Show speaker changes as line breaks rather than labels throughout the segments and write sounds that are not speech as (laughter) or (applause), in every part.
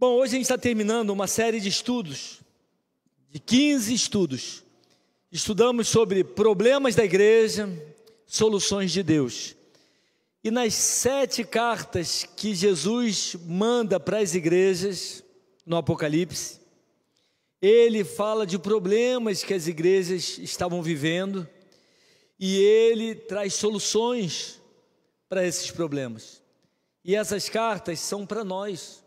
Bom, hoje a gente está terminando uma série de estudos, de 15 estudos. Estudamos sobre problemas da igreja, soluções de Deus. E nas sete cartas que Jesus manda para as igrejas no Apocalipse, ele fala de problemas que as igrejas estavam vivendo e ele traz soluções para esses problemas. E essas cartas são para nós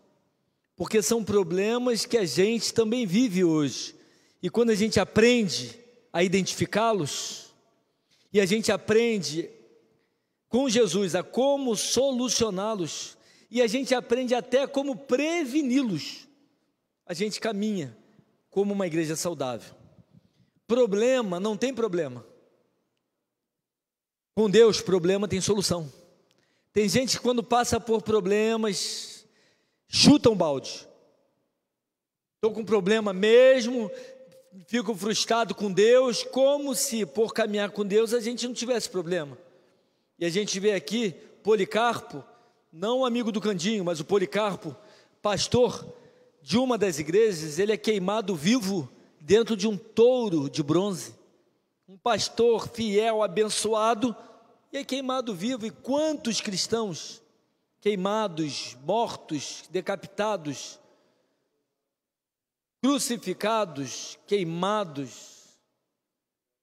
porque são problemas que a gente também vive hoje. E quando a gente aprende a identificá-los, e a gente aprende com Jesus a como solucioná-los, e a gente aprende até como preveni-los, a gente caminha como uma igreja saudável. Problema não tem problema. Com Deus, problema tem solução. Tem gente que quando passa por problemas, chuta um balde. Estou com problema mesmo, fico frustrado com Deus, como se por caminhar com Deus a gente não tivesse problema. E a gente vê aqui Policarpo, não amigo do Candinho, mas o Policarpo, pastor de uma das igrejas, ele é queimado vivo dentro de um touro de bronze. Um pastor fiel, abençoado, e é queimado vivo. E quantos cristãos queimados, mortos, decapitados, crucificados, queimados.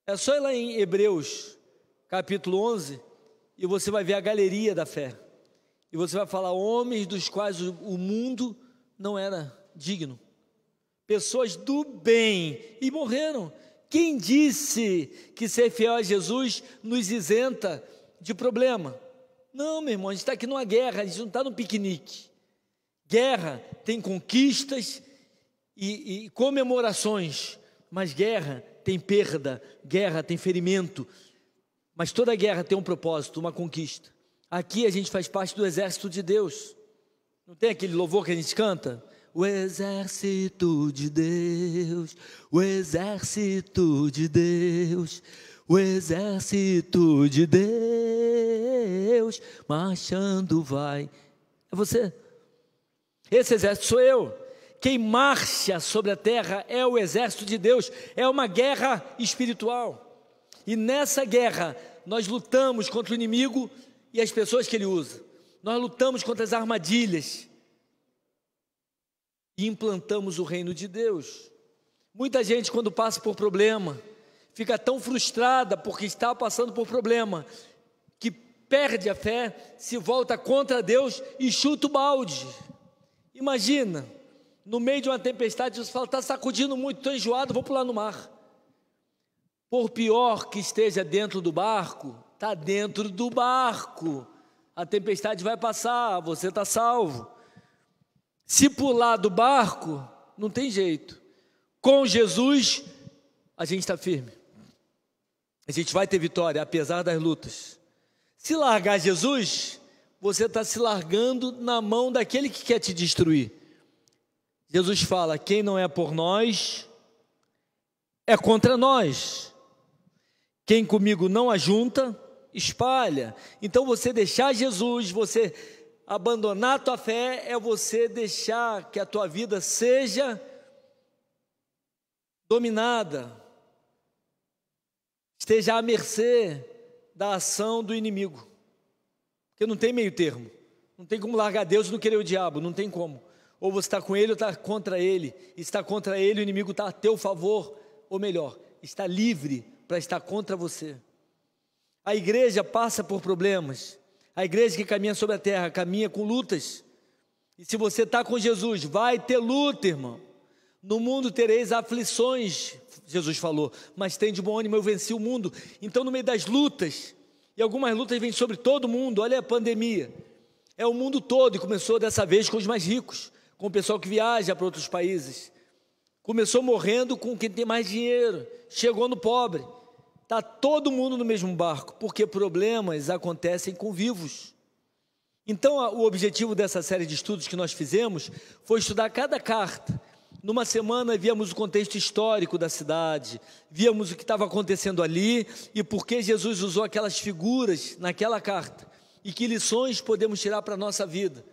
É só ir lá em Hebreus, capítulo 11, e você vai ver a galeria da fé. E você vai falar homens dos quais o mundo não era digno. Pessoas do bem e morreram. Quem disse que ser fiel a Jesus nos isenta de problema? Não, meu irmão, a gente está aqui numa guerra, a gente não está num piquenique. Guerra tem conquistas e, e comemorações, mas guerra tem perda, guerra tem ferimento. Mas toda guerra tem um propósito, uma conquista. Aqui a gente faz parte do exército de Deus. Não tem aquele louvor que a gente canta? O exército de Deus, o exército de Deus, o exército de Deus marchando vai. É você. Esse exército sou eu. Quem marcha sobre a terra é o exército de Deus. É uma guerra espiritual. E nessa guerra nós lutamos contra o inimigo e as pessoas que ele usa. Nós lutamos contra as armadilhas e implantamos o reino de Deus. Muita gente, quando passa por problema, fica tão frustrada porque está passando por problema, que perde a fé, se volta contra Deus e chuta o balde. Imagina, no meio de uma tempestade, você fala: está sacudindo muito, estou enjoado, vou pular no mar. Por pior que esteja dentro do barco, está dentro do barco. A tempestade vai passar, você está salvo. Se pular do barco, não tem jeito. Com Jesus, a gente está firme. A gente vai ter vitória, apesar das lutas. Se largar Jesus, você está se largando na mão daquele que quer te destruir. Jesus fala: quem não é por nós, é contra nós. Quem comigo não ajunta, espalha. Então você deixar Jesus, você abandonar a tua fé, é você deixar que a tua vida seja dominada esteja à mercê da ação do inimigo. Porque não tem meio termo. Não tem como largar Deus e não querer o diabo, não tem como. Ou você está com ele ou está contra ele. Está contra ele, o inimigo está a teu favor, ou melhor, está livre para estar contra você. A igreja passa por problemas. A igreja que caminha sobre a terra caminha com lutas. E se você está com Jesus, vai ter luta, irmão. No mundo tereis aflições, Jesus falou, mas tem de bom ânimo, eu venci o mundo. Então, no meio das lutas, e algumas lutas vêm sobre todo mundo, olha a pandemia. É o mundo todo, e começou dessa vez com os mais ricos, com o pessoal que viaja para outros países. Começou morrendo com quem tem mais dinheiro, chegou no pobre. Está todo mundo no mesmo barco, porque problemas acontecem com vivos. Então, o objetivo dessa série de estudos que nós fizemos foi estudar cada carta numa semana víamos o contexto histórico da cidade, víamos o que estava acontecendo ali e por que Jesus usou aquelas figuras naquela carta e que lições podemos tirar para a nossa vida.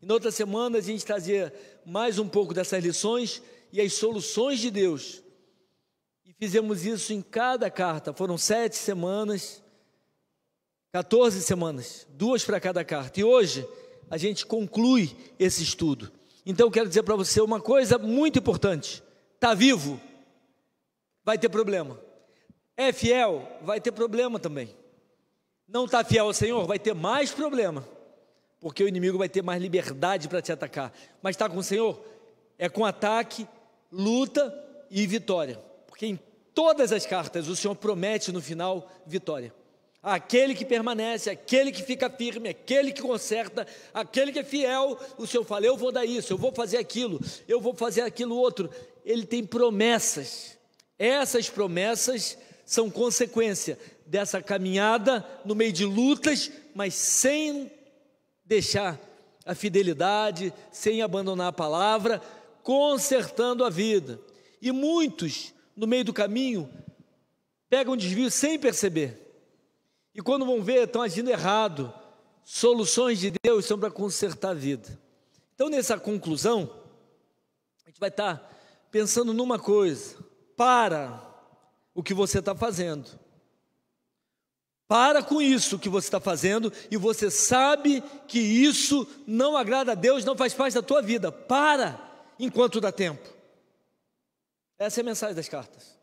E na outra semana a gente trazia mais um pouco dessas lições e as soluções de Deus. E fizemos isso em cada carta, foram sete semanas, 14 semanas, duas para cada carta. E hoje a gente conclui esse estudo. Então eu quero dizer para você uma coisa muito importante: está vivo, vai ter problema. É fiel, vai ter problema também. Não está fiel ao Senhor, vai ter mais problema, porque o inimigo vai ter mais liberdade para te atacar. Mas está com o Senhor, é com ataque, luta e vitória, porque em todas as cartas o Senhor promete no final vitória. Aquele que permanece, aquele que fica firme, aquele que conserta, aquele que é fiel, o Senhor fala: Eu vou dar isso, eu vou fazer aquilo, eu vou fazer aquilo outro. Ele tem promessas. Essas promessas são consequência dessa caminhada no meio de lutas, mas sem deixar a fidelidade, sem abandonar a palavra, consertando a vida. E muitos, no meio do caminho, pegam um desvio sem perceber e quando vão ver, estão agindo errado. Soluções de Deus são para consertar a vida. Então, nessa conclusão, a gente vai estar pensando numa coisa: para o que você está fazendo. Para com isso que você está fazendo e você sabe que isso não agrada a Deus, não faz parte da tua vida. Para enquanto dá tempo. Essa é a mensagem das cartas.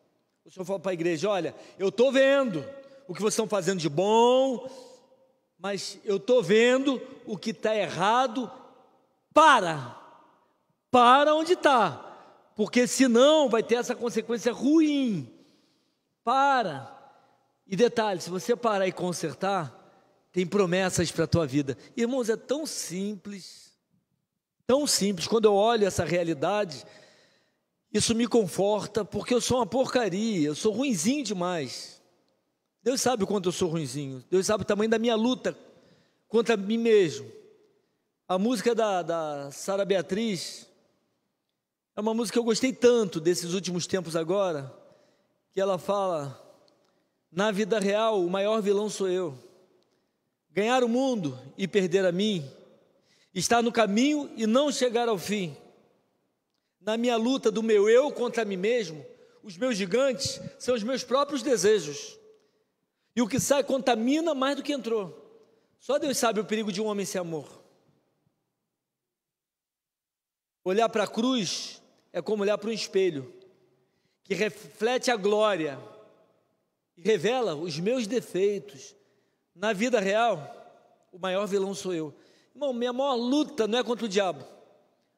O Senhor fala para a igreja: olha, eu estou vendo, o que vocês estão fazendo de bom, mas eu estou vendo o que está errado. Para! Para onde está, porque senão vai ter essa consequência ruim. Para! E detalhe: se você parar e consertar, tem promessas para a tua vida. Irmãos, é tão simples, tão simples. Quando eu olho essa realidade, isso me conforta, porque eu sou uma porcaria, eu sou ruinzinho demais. Deus sabe o quanto eu sou ruinzinho. Deus sabe o tamanho da minha luta contra mim mesmo. A música da, da Sara Beatriz é uma música que eu gostei tanto desses últimos tempos agora, que ela fala: Na vida real, o maior vilão sou eu. Ganhar o mundo e perder a mim, estar no caminho e não chegar ao fim. Na minha luta do meu eu contra mim mesmo, os meus gigantes são os meus próprios desejos e o que sai contamina mais do que entrou. Só Deus sabe o perigo de um homem sem amor. Olhar para a cruz é como olhar para um espelho que reflete a glória e revela os meus defeitos. Na vida real, o maior vilão sou eu. Irmão, minha maior luta não é contra o diabo.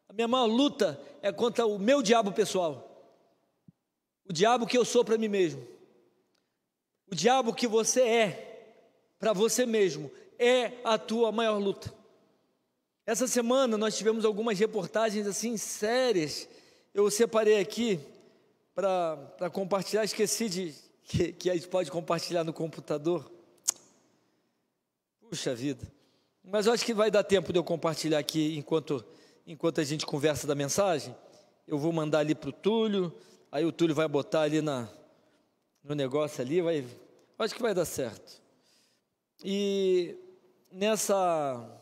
A minha maior luta é contra o meu diabo pessoal. O diabo que eu sou para mim mesmo. O diabo que você é para você mesmo é a tua maior luta. Essa semana nós tivemos algumas reportagens assim sérias. Eu separei aqui para compartilhar, esqueci de que, que a gente pode compartilhar no computador. Puxa vida. Mas eu acho que vai dar tempo de eu compartilhar aqui enquanto, enquanto a gente conversa da mensagem. Eu vou mandar ali para o Túlio, aí o Túlio vai botar ali na, no negócio ali, vai, acho que vai dar certo. E nessa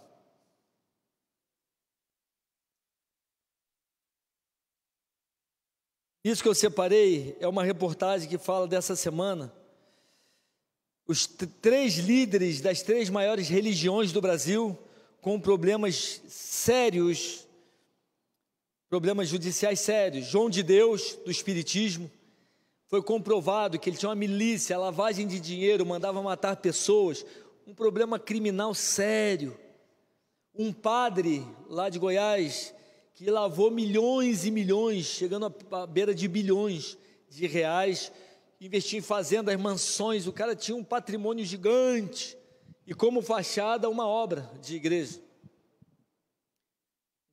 Isso que eu separei é uma reportagem que fala dessa semana. Os três líderes das três maiores religiões do Brasil com problemas sérios, problemas judiciais sérios. João de Deus, do Espiritismo, foi comprovado que ele tinha uma milícia, lavagem de dinheiro, mandava matar pessoas, um problema criminal sério. Um padre lá de Goiás que lavou milhões e milhões, chegando à beira de bilhões de reais, investiu em fazendas, mansões, o cara tinha um patrimônio gigante e como fachada uma obra de igreja.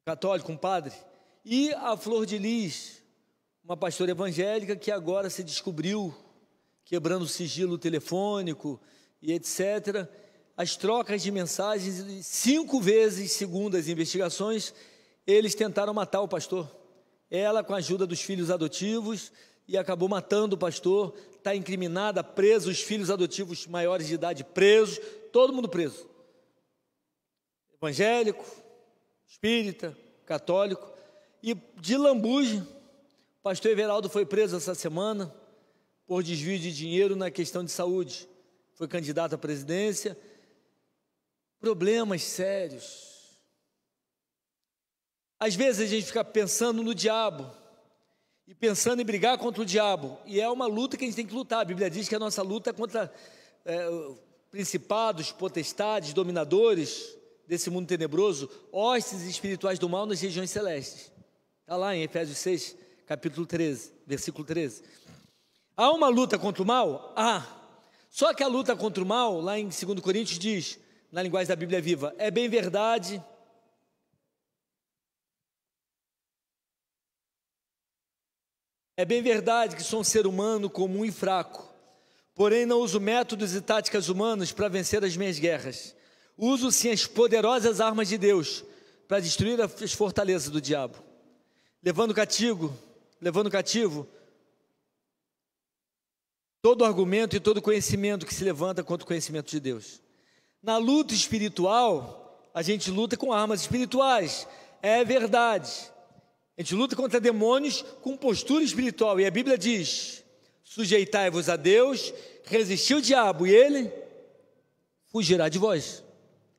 Católico, um padre. E a Flor de Lis, uma pastora evangélica que agora se descobriu quebrando o sigilo telefônico e etc. As trocas de mensagens, cinco vezes, segundo as investigações, eles tentaram matar o pastor. Ela, com a ajuda dos filhos adotivos, e acabou matando o pastor, está incriminada, preso, os filhos adotivos maiores de idade presos, todo mundo preso. Evangélico, espírita, católico, e de lambuja Pastor Everaldo foi preso essa semana por desvio de dinheiro na questão de saúde. Foi candidato à presidência. Problemas sérios. Às vezes a gente fica pensando no diabo e pensando em brigar contra o diabo. E é uma luta que a gente tem que lutar. A Bíblia diz que a nossa luta é contra é, principados, potestades, dominadores desse mundo tenebroso, hostes espirituais do mal nas regiões celestes. Está lá em Efésios 6, capítulo 13, versículo 13. Há uma luta contra o mal? Há. Ah, só que a luta contra o mal, lá em 2 Coríntios, diz, na linguagem da Bíblia viva, é bem verdade. É bem verdade que sou um ser humano comum e fraco, porém não uso métodos e táticas humanas para vencer as minhas guerras. Uso sim as poderosas armas de Deus para destruir as fortalezas do diabo, levando cativo levando cativo todo argumento e todo conhecimento que se levanta contra o conhecimento de Deus. Na luta espiritual, a gente luta com armas espirituais, é verdade. A gente luta contra demônios com postura espiritual, e a Bíblia diz: sujeitai-vos a Deus, resisti o diabo, e ele fugirá de vós.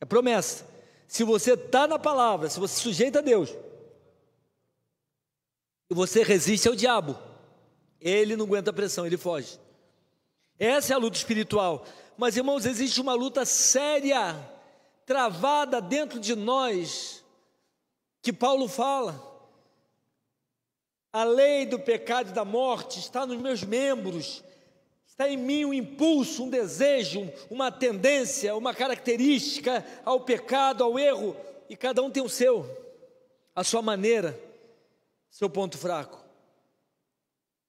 É promessa. Se você está na palavra, se você sujeita a Deus, você resiste ao diabo. Ele não aguenta a pressão, ele foge. Essa é a luta espiritual. Mas, irmãos, existe uma luta séria, travada dentro de nós, que Paulo fala. A lei do pecado e da morte está nos meus membros, está em mim um impulso, um desejo, uma tendência, uma característica ao pecado, ao erro, e cada um tem o seu, a sua maneira seu ponto fraco.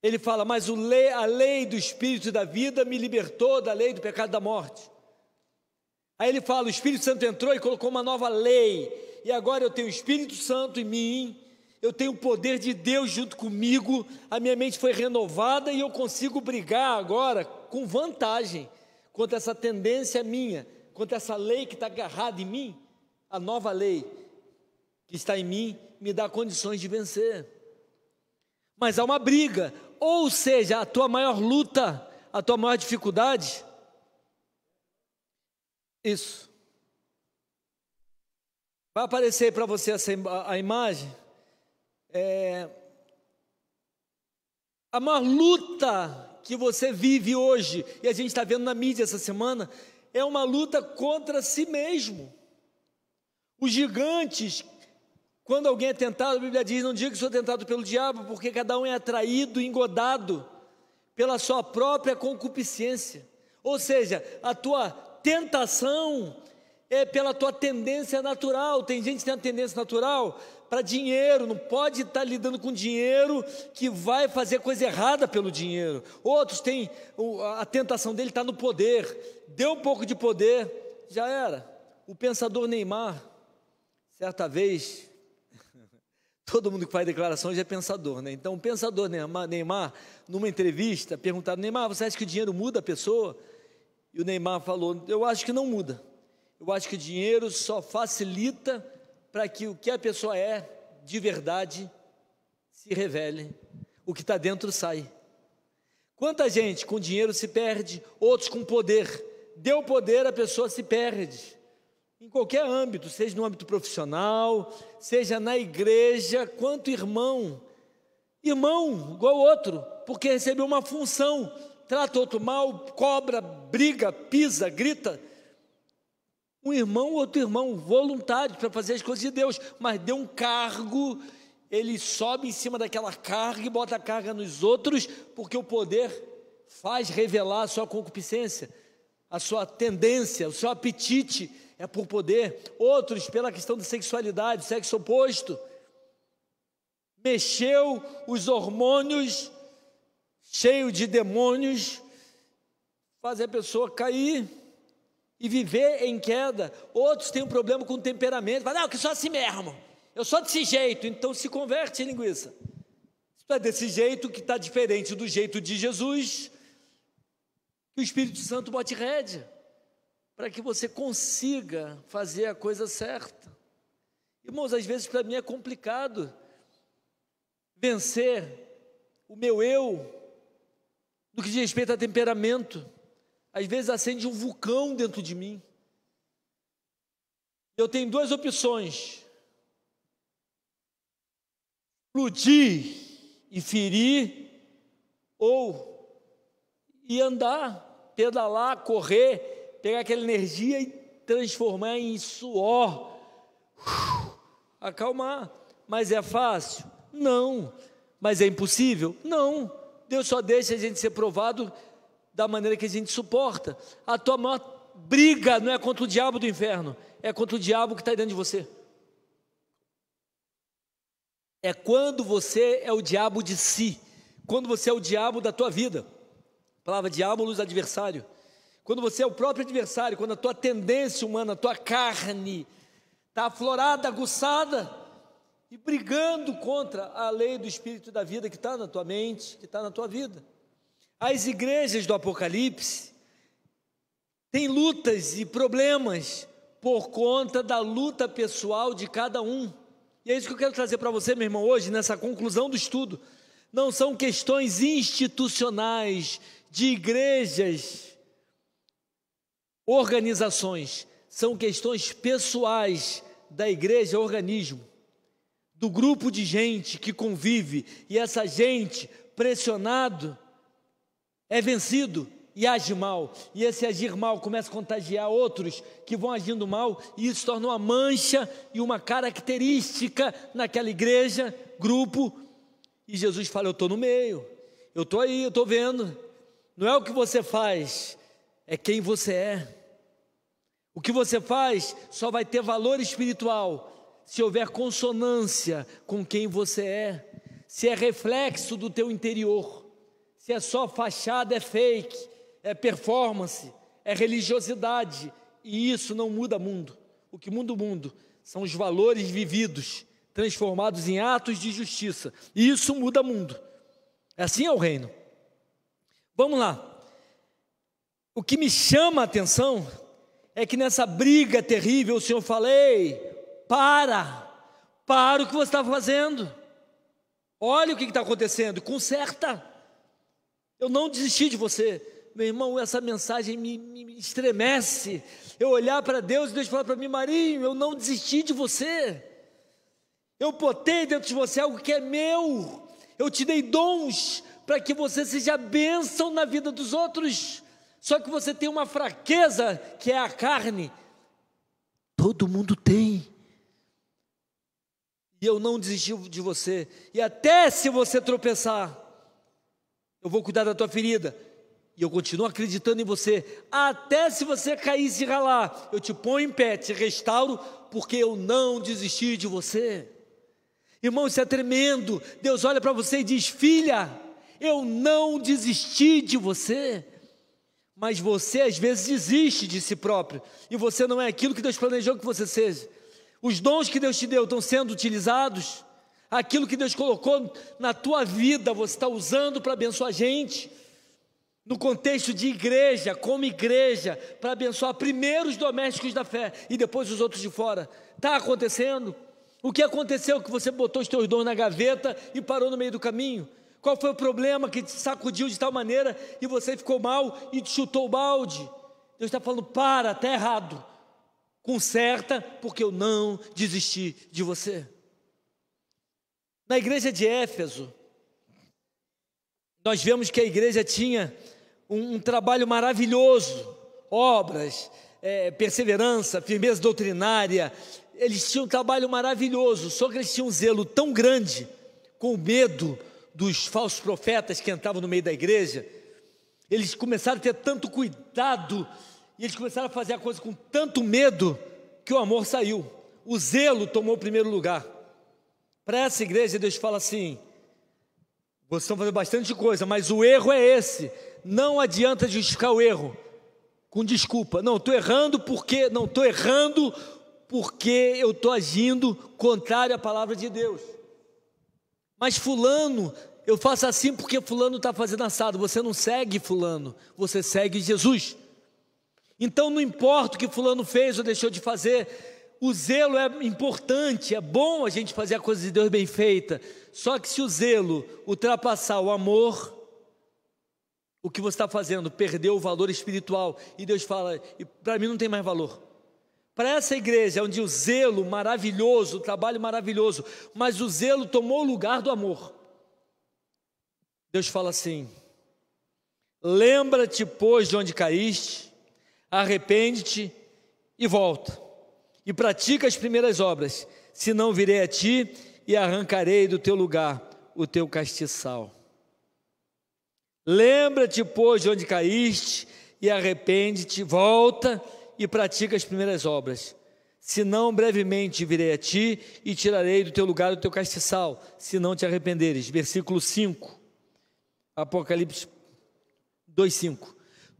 Ele fala, mas lei, a lei do Espírito da vida me libertou da lei do pecado da morte. Aí ele fala: o Espírito Santo entrou e colocou uma nova lei, e agora eu tenho o Espírito Santo em mim, eu tenho o poder de Deus junto comigo, a minha mente foi renovada e eu consigo brigar agora com vantagem contra essa tendência minha, contra essa lei que está agarrada em mim, a nova lei que está em mim me dá condições de vencer mas há uma briga. Ou seja, a tua maior luta, a tua maior dificuldade. Isso. Vai aparecer para você essa, a imagem. É, a maior luta que você vive hoje, e a gente está vendo na mídia essa semana, é uma luta contra si mesmo. Os gigantes quando alguém é tentado, a Bíblia diz: não diga que sou tentado pelo diabo, porque cada um é atraído, engodado pela sua própria concupiscência. Ou seja, a tua tentação é pela tua tendência natural. Tem gente que tem a tendência natural para dinheiro, não pode estar tá lidando com dinheiro que vai fazer coisa errada pelo dinheiro. Outros têm a tentação dele está no poder. Deu um pouco de poder, já era. O pensador Neymar, certa vez, Todo mundo que faz declarações é pensador, né? Então, o pensador Neymar, Neymar, numa entrevista, perguntaram: Neymar, você acha que o dinheiro muda a pessoa? E o Neymar falou: Eu acho que não muda. Eu acho que o dinheiro só facilita para que o que a pessoa é de verdade se revele. O que está dentro sai. Quanta gente com dinheiro se perde, outros com poder. Deu poder, a pessoa se perde em qualquer âmbito, seja no âmbito profissional, seja na igreja, quanto irmão. Irmão, igual outro, porque recebeu uma função, trata outro mal, cobra, briga, pisa, grita. Um irmão, outro irmão, voluntário para fazer as coisas de Deus, mas deu um cargo, ele sobe em cima daquela carga e bota a carga nos outros, porque o poder faz revelar a sua concupiscência a sua tendência, o seu apetite é por poder, outros pela questão da sexualidade, sexo oposto. Mexeu os hormônios, cheio de demônios, faz a pessoa cair e viver em queda. Outros têm um problema com o temperamento, Fala, não, que sou assim mesmo, eu sou desse jeito, então se converte em linguiça. Se tu é desse jeito que está diferente do jeito de Jesus, que o Espírito Santo bote rédea para que você consiga fazer a coisa certa. Irmãos, às vezes para mim é complicado vencer o meu eu no que diz respeito a temperamento. Às vezes acende um vulcão dentro de mim. Eu tenho duas opções: explodir e ferir, ou e andar pedalar, correr, pegar aquela energia e transformar em suor, (sighs) acalmar. Mas é fácil? Não. Mas é impossível? Não. Deus só deixa a gente ser provado da maneira que a gente suporta. A tua maior briga não é contra o diabo do inferno, é contra o diabo que está dentro de você. É quando você é o diabo de si, quando você é o diabo da tua vida palavra diabo, luz adversário. Quando você é o próprio adversário, quando a tua tendência humana, a tua carne está aflorada, aguçada e brigando contra a lei do Espírito da vida que está na tua mente, que está na tua vida. As igrejas do Apocalipse têm lutas e problemas por conta da luta pessoal de cada um. E é isso que eu quero trazer para você, meu irmão, hoje, nessa conclusão do estudo. Não são questões institucionais de igrejas, organizações, são questões pessoais da igreja organismo, do grupo de gente que convive e essa gente pressionado é vencido e age mal. E esse agir mal começa a contagiar outros que vão agindo mal, e isso torna uma mancha e uma característica naquela igreja, grupo. E Jesus fala: Eu estou no meio, eu estou aí, eu estou vendo. Não é o que você faz, é quem você é. O que você faz só vai ter valor espiritual se houver consonância com quem você é, se é reflexo do teu interior, se é só fachada, é fake, é performance, é religiosidade, e isso não muda mundo. O que muda o mundo são os valores vividos, transformados em atos de justiça, e isso muda mundo. É assim é o reino. Vamos lá. O que me chama a atenção é que nessa briga terrível o Senhor falei: para, para o que você está fazendo. Olha o que está acontecendo, conserta. Eu não desisti de você. Meu irmão, essa mensagem me, me estremece. Eu olhar para Deus e Deus falar para mim, Marinho, eu não desisti de você. Eu botei dentro de você algo que é meu. Eu te dei dons, para que você seja bênção na vida dos outros. Só que você tem uma fraqueza que é a carne. Todo mundo tem. E eu não desisti de você. E até se você tropeçar, eu vou cuidar da tua ferida. E eu continuo acreditando em você. Até se você cair e se ralar, eu te ponho em pé, te restauro, porque eu não desisti de você. Irmão, isso é tremendo. Deus olha para você e diz: Filha, eu não desisti de você. Mas você às vezes desiste de si próprio e você não é aquilo que Deus planejou que você seja. Os dons que Deus te deu estão sendo utilizados. Aquilo que Deus colocou na tua vida, você está usando para abençoar a gente. No contexto de igreja, como igreja, para abençoar primeiro os domésticos da fé e depois os outros de fora. Está acontecendo? O que aconteceu que você botou os teus dons na gaveta e parou no meio do caminho? Qual foi o problema que te sacudiu de tal maneira e você ficou mal e te chutou o balde? Deus está falando: para, está errado. Conserta, porque eu não desisti de você. Na igreja de Éfeso, nós vemos que a igreja tinha um, um trabalho maravilhoso, obras, é, perseverança, firmeza doutrinária. Eles tinham um trabalho maravilhoso, só que eles tinham um zelo tão grande, com medo, dos falsos profetas que entravam no meio da igreja, eles começaram a ter tanto cuidado e eles começaram a fazer a coisa com tanto medo que o amor saiu. O zelo tomou o primeiro lugar. Para essa igreja, Deus fala assim: vocês estão fazendo bastante coisa, mas o erro é esse. Não adianta justificar o erro com desculpa. Não, estou errando porque. Não, estou errando porque eu estou agindo contrário à palavra de Deus. Mas Fulano, eu faço assim porque Fulano está fazendo assado. Você não segue Fulano, você segue Jesus. Então não importa o que Fulano fez ou deixou de fazer, o zelo é importante, é bom a gente fazer a coisa de Deus bem feita. Só que se o zelo ultrapassar o amor, o que você está fazendo perdeu o valor espiritual. E Deus fala: para mim não tem mais valor. Para essa igreja, onde o zelo maravilhoso, o trabalho maravilhoso, mas o zelo tomou o lugar do amor. Deus fala assim: Lembra-te, pois, de onde caíste, arrepende-te e volta, e pratica as primeiras obras, senão virei a ti e arrancarei do teu lugar o teu castiçal. Lembra-te, pois, de onde caíste, e arrepende-te, volta e pratica as primeiras obras. Senão, brevemente virei a ti e tirarei do teu lugar o teu castiçal, se não te arrependeres. Versículo 5, Apocalipse 2,5.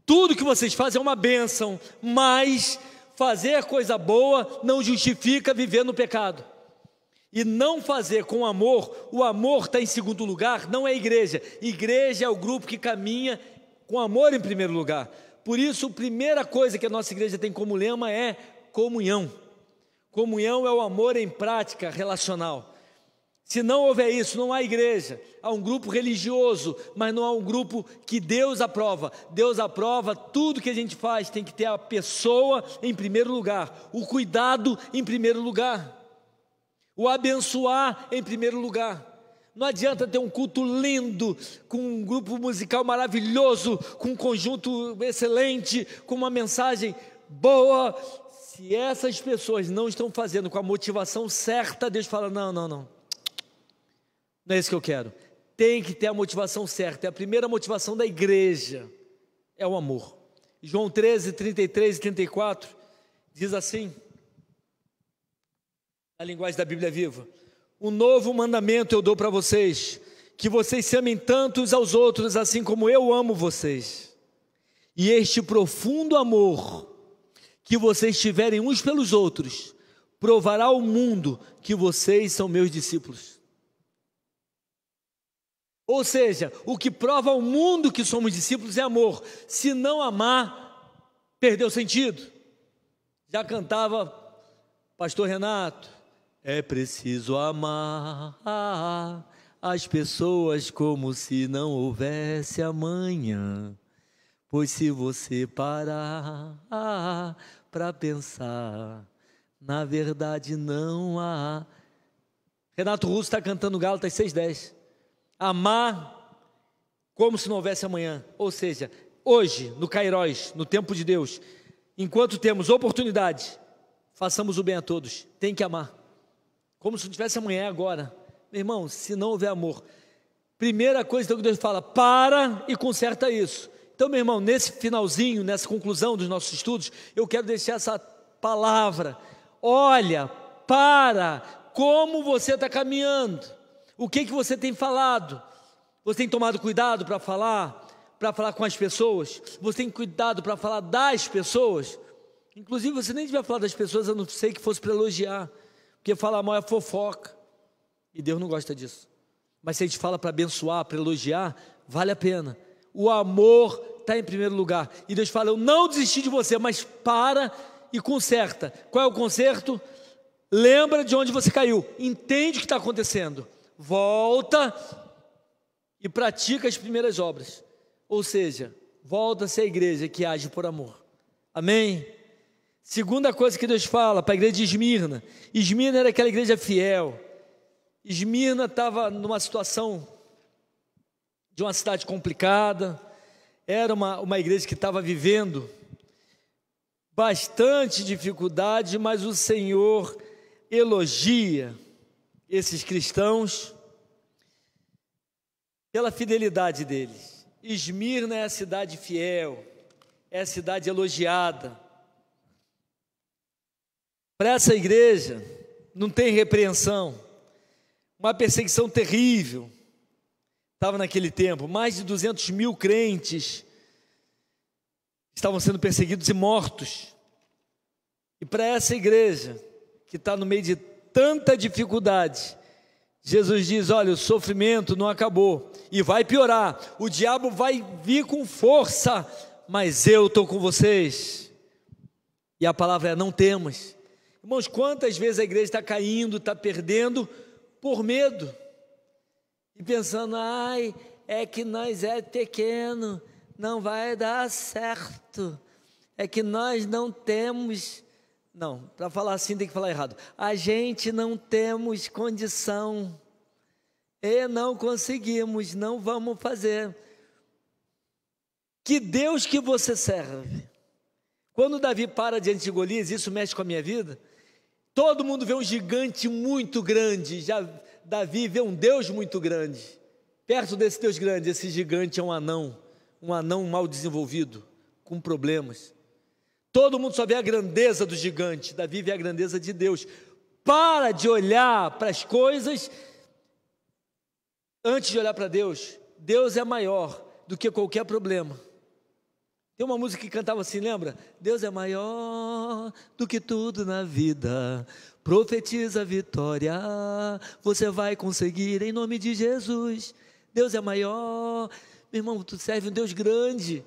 Tudo que vocês fazem é uma bênção, mas fazer coisa boa não justifica viver no pecado. E não fazer com amor, o amor está em segundo lugar, não é igreja. Igreja é o grupo que caminha com amor em primeiro lugar. Por isso, a primeira coisa que a nossa igreja tem como lema é comunhão. Comunhão é o amor em prática relacional. Se não houver isso, não há igreja, há um grupo religioso, mas não há um grupo que Deus aprova. Deus aprova tudo que a gente faz, tem que ter a pessoa em primeiro lugar, o cuidado em primeiro lugar, o abençoar em primeiro lugar. Não adianta ter um culto lindo, com um grupo musical maravilhoso, com um conjunto excelente, com uma mensagem boa. Se essas pessoas não estão fazendo com a motivação certa, Deus fala: não, não, não. Não é isso que eu quero. Tem que ter a motivação certa. É a primeira motivação da igreja é o amor. João 13, 33 e 34 diz assim, na linguagem da Bíblia viva. Um novo mandamento eu dou para vocês: que vocês se amem tantos aos outros, assim como eu amo vocês. E este profundo amor que vocês tiverem uns pelos outros, provará ao mundo que vocês são meus discípulos. Ou seja, o que prova ao mundo que somos discípulos é amor. Se não amar, perdeu sentido. Já cantava pastor Renato, é preciso amar as pessoas como se não houvesse amanhã. Pois se você parar para pensar, na verdade não há. Renato Russo está cantando Gálatas 6,10. Amar como se não houvesse amanhã. Ou seja, hoje, no Cairóis, no tempo de Deus, enquanto temos oportunidade, façamos o bem a todos. Tem que amar como se não tivesse amanhã é agora. Meu irmão, se não houver amor, primeira coisa então, que Deus fala, para e conserta isso. Então, meu irmão, nesse finalzinho, nessa conclusão dos nossos estudos, eu quero deixar essa palavra. Olha, para como você está caminhando, o que, que você tem falado, você tem tomado cuidado para falar, para falar com as pessoas, você tem cuidado para falar das pessoas, inclusive você nem devia falar das pessoas a não ser que fosse para elogiar, porque falar mal é fofoca. E Deus não gosta disso. Mas se a gente fala para abençoar, para elogiar, vale a pena. O amor está em primeiro lugar. E Deus fala: Eu não desisti de você, mas para e conserta. Qual é o conserto? Lembra de onde você caiu, entende o que está acontecendo, volta e pratica as primeiras obras. Ou seja, volta se à igreja que age por amor. Amém? Segunda coisa que Deus fala para a igreja de Esmirna: Esmirna era aquela igreja fiel. Esmirna estava numa situação de uma cidade complicada, era uma, uma igreja que estava vivendo bastante dificuldade, mas o Senhor elogia esses cristãos pela fidelidade deles. Esmirna é a cidade fiel, é a cidade elogiada para essa igreja não tem repreensão, uma perseguição terrível. Estava naquele tempo, mais de 200 mil crentes estavam sendo perseguidos e mortos. E para essa igreja, que está no meio de tanta dificuldade, Jesus diz: Olha, o sofrimento não acabou e vai piorar, o diabo vai vir com força, mas eu estou com vocês. E a palavra é: Não temas Irmãos, quantas vezes a igreja está caindo, está perdendo por medo e pensando, ai, é que nós é pequeno, não vai dar certo, é que nós não temos. Não, para falar assim tem que falar errado. A gente não temos condição e não conseguimos, não vamos fazer. Que Deus que você serve? Quando Davi para diante de Golias, isso mexe com a minha vida. Todo mundo vê um gigante muito grande, já Davi vê um Deus muito grande. Perto desse Deus grande, esse gigante é um anão, um anão mal desenvolvido, com problemas. Todo mundo só vê a grandeza do gigante, Davi vê a grandeza de Deus. Para de olhar para as coisas antes de olhar para Deus. Deus é maior do que qualquer problema. Tem uma música que cantava assim, lembra? Deus é maior do que tudo na vida. Profetiza a vitória, você vai conseguir em nome de Jesus. Deus é maior. Meu irmão, tu serve um Deus grande.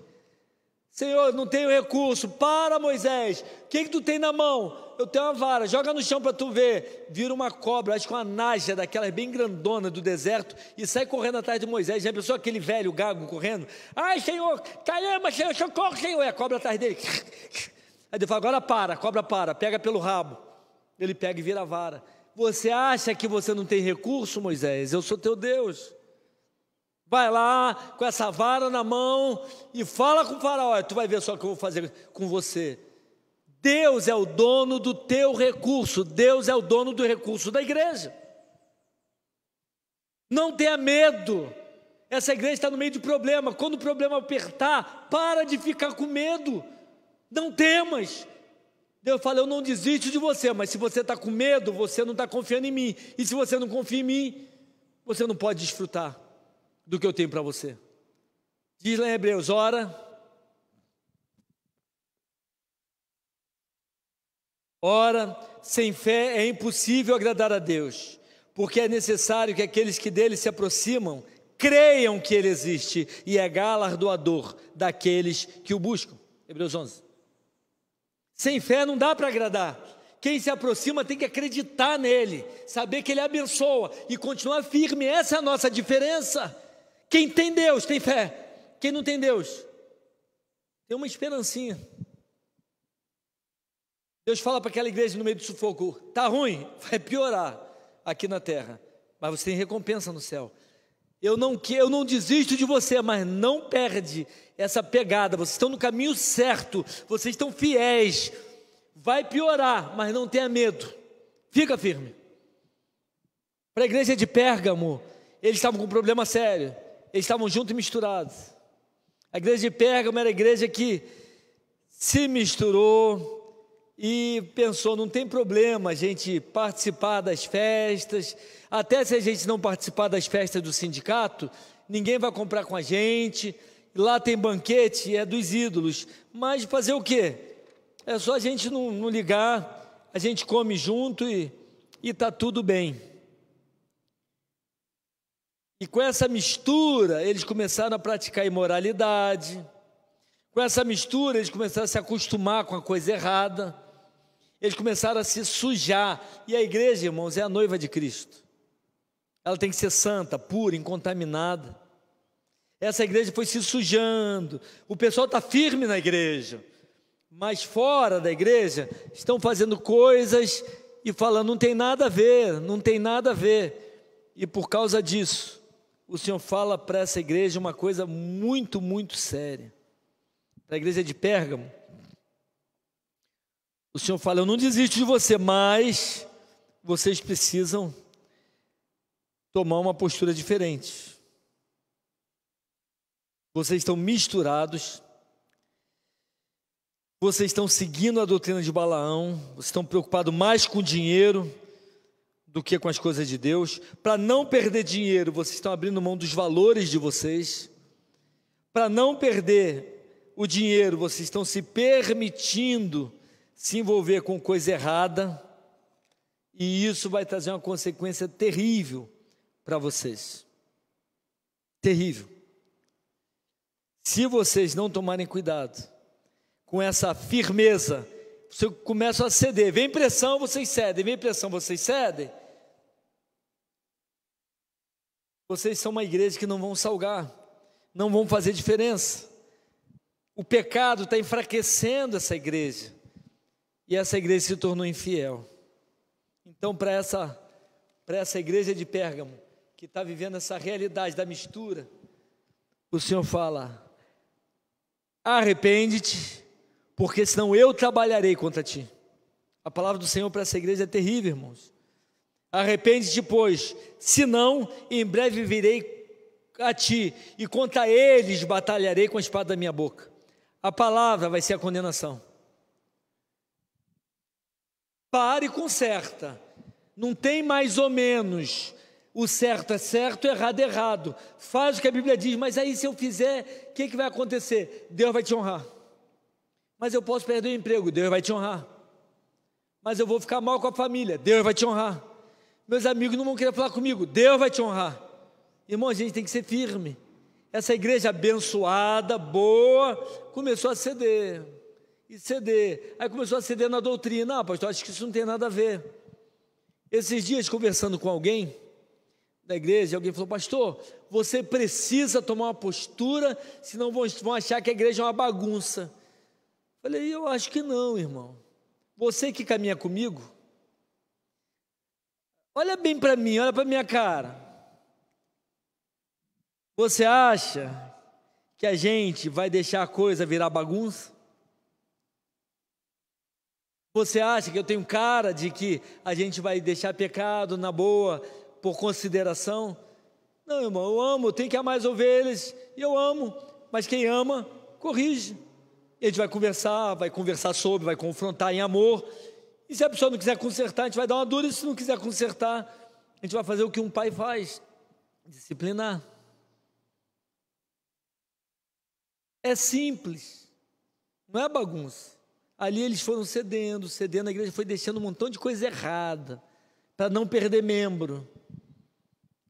Senhor, não tenho recurso. Para, Moisés. O que, que tu tem na mão? Eu tenho uma vara. Joga no chão para tu ver. Vira uma cobra, acho que uma naja daquelas bem grandona do deserto e sai correndo atrás de Moisés. Já pensou aquele velho gago correndo? Ai, Senhor, caramba, Senhor, socorro, Senhor. É a cobra atrás dele. (laughs) Aí Deus fala, agora para, cobra para, pega pelo rabo. Ele pega e vira a vara. Você acha que você não tem recurso, Moisés? Eu sou teu Deus. Vai lá com essa vara na mão e fala com o faraó, tu vai ver só o que eu vou fazer com você. Deus é o dono do teu recurso, Deus é o dono do recurso da igreja. Não tenha medo. Essa igreja está no meio de problema. Quando o problema apertar, para de ficar com medo. Não temas. Deus fala: Eu não desisto de você, mas se você está com medo, você não está confiando em mim. E se você não confia em mim, você não pode desfrutar do que eu tenho para você. Diz lá em Hebreus, ora. Ora, sem fé é impossível agradar a Deus, porque é necessário que aqueles que dele se aproximam creiam que ele existe e é galardoador daqueles que o buscam. Hebreus 11. Sem fé não dá para agradar quem se aproxima tem que acreditar nele, saber que ele abençoa e continuar firme. Essa é a nossa diferença. Quem tem Deus tem fé. Quem não tem Deus tem uma esperancinha. Deus fala para aquela igreja no meio do sufoco: tá ruim, vai piorar aqui na terra, mas você tem recompensa no céu. Eu não, eu não desisto de você, mas não perde essa pegada. Vocês estão no caminho certo, vocês estão fiéis. Vai piorar, mas não tenha medo. Fica firme. Para a igreja de Pérgamo, eles estavam com um problema sério eles estavam juntos e misturados. A igreja de Pérgamo era a igreja que se misturou e pensou: não tem problema a gente participar das festas, até se a gente não participar das festas do sindicato, ninguém vai comprar com a gente. Lá tem banquete, é dos ídolos. Mas fazer o quê? É só a gente não, não ligar, a gente come junto e está tudo bem. E com essa mistura, eles começaram a praticar imoralidade. Com essa mistura, eles começaram a se acostumar com a coisa errada. Eles começaram a se sujar. E a igreja, irmãos, é a noiva de Cristo. Ela tem que ser santa, pura, incontaminada. Essa igreja foi se sujando. O pessoal está firme na igreja. Mas fora da igreja, estão fazendo coisas e falando: não tem nada a ver, não tem nada a ver. E por causa disso, o Senhor fala para essa igreja uma coisa muito, muito séria. Para a igreja de Pérgamo, o Senhor fala: Eu não desisto de você, mas vocês precisam tomar uma postura diferente. Vocês estão misturados, vocês estão seguindo a doutrina de Balaão, vocês estão preocupados mais com dinheiro do que com as coisas de Deus. Para não perder dinheiro, vocês estão abrindo mão dos valores de vocês. Para não perder o dinheiro, vocês estão se permitindo se envolver com coisa errada. E isso vai trazer uma consequência terrível para vocês. Terrível. Se vocês não tomarem cuidado com essa firmeza, você começa a ceder. Vem pressão, vocês cedem. Vem pressão, vocês cedem. Vocês são uma igreja que não vão salgar, não vão fazer diferença. O pecado está enfraquecendo essa igreja. E essa igreja se tornou infiel. Então, para essa, essa igreja de Pérgamo, que está vivendo essa realidade da mistura, o Senhor fala: arrepende-te porque senão eu trabalharei contra ti. A palavra do Senhor para essa igreja é terrível, irmãos. Arrepende-te, pois, senão em breve virei a ti e contra eles batalharei com a espada da minha boca. A palavra vai ser a condenação. Pare e conserta. Não tem mais ou menos. O certo é certo, errado é errado. Faz o que a Bíblia diz, mas aí se eu fizer, o que, que vai acontecer? Deus vai te honrar. Mas eu posso perder o emprego, Deus vai te honrar. Mas eu vou ficar mal com a família, Deus vai te honrar. Meus amigos não vão querer falar comigo, Deus vai te honrar. Irmão, a gente tem que ser firme. Essa igreja abençoada, boa, começou a ceder. E ceder. Aí começou a ceder na doutrina. Ah, pastor, acho que isso não tem nada a ver. Esses dias, conversando com alguém, da igreja, alguém falou, pastor, você precisa tomar uma postura, senão vão achar que a igreja é uma bagunça. Falei, eu acho que não, irmão. Você que caminha comigo, olha bem para mim, olha para minha cara. Você acha que a gente vai deixar a coisa virar bagunça? Você acha que eu tenho cara de que a gente vai deixar pecado na boa por consideração? Não, irmão, eu amo, eu tenho que amar as ovelhas, e eu amo, mas quem ama, corrige. E a gente vai conversar, vai conversar sobre, vai confrontar em amor. E se a pessoa não quiser consertar, a gente vai dar uma dura. E se não quiser consertar, a gente vai fazer o que um pai faz: disciplinar. É simples, não é bagunça. Ali eles foram cedendo, cedendo, a igreja foi deixando um montão de coisa errada, para não perder membro.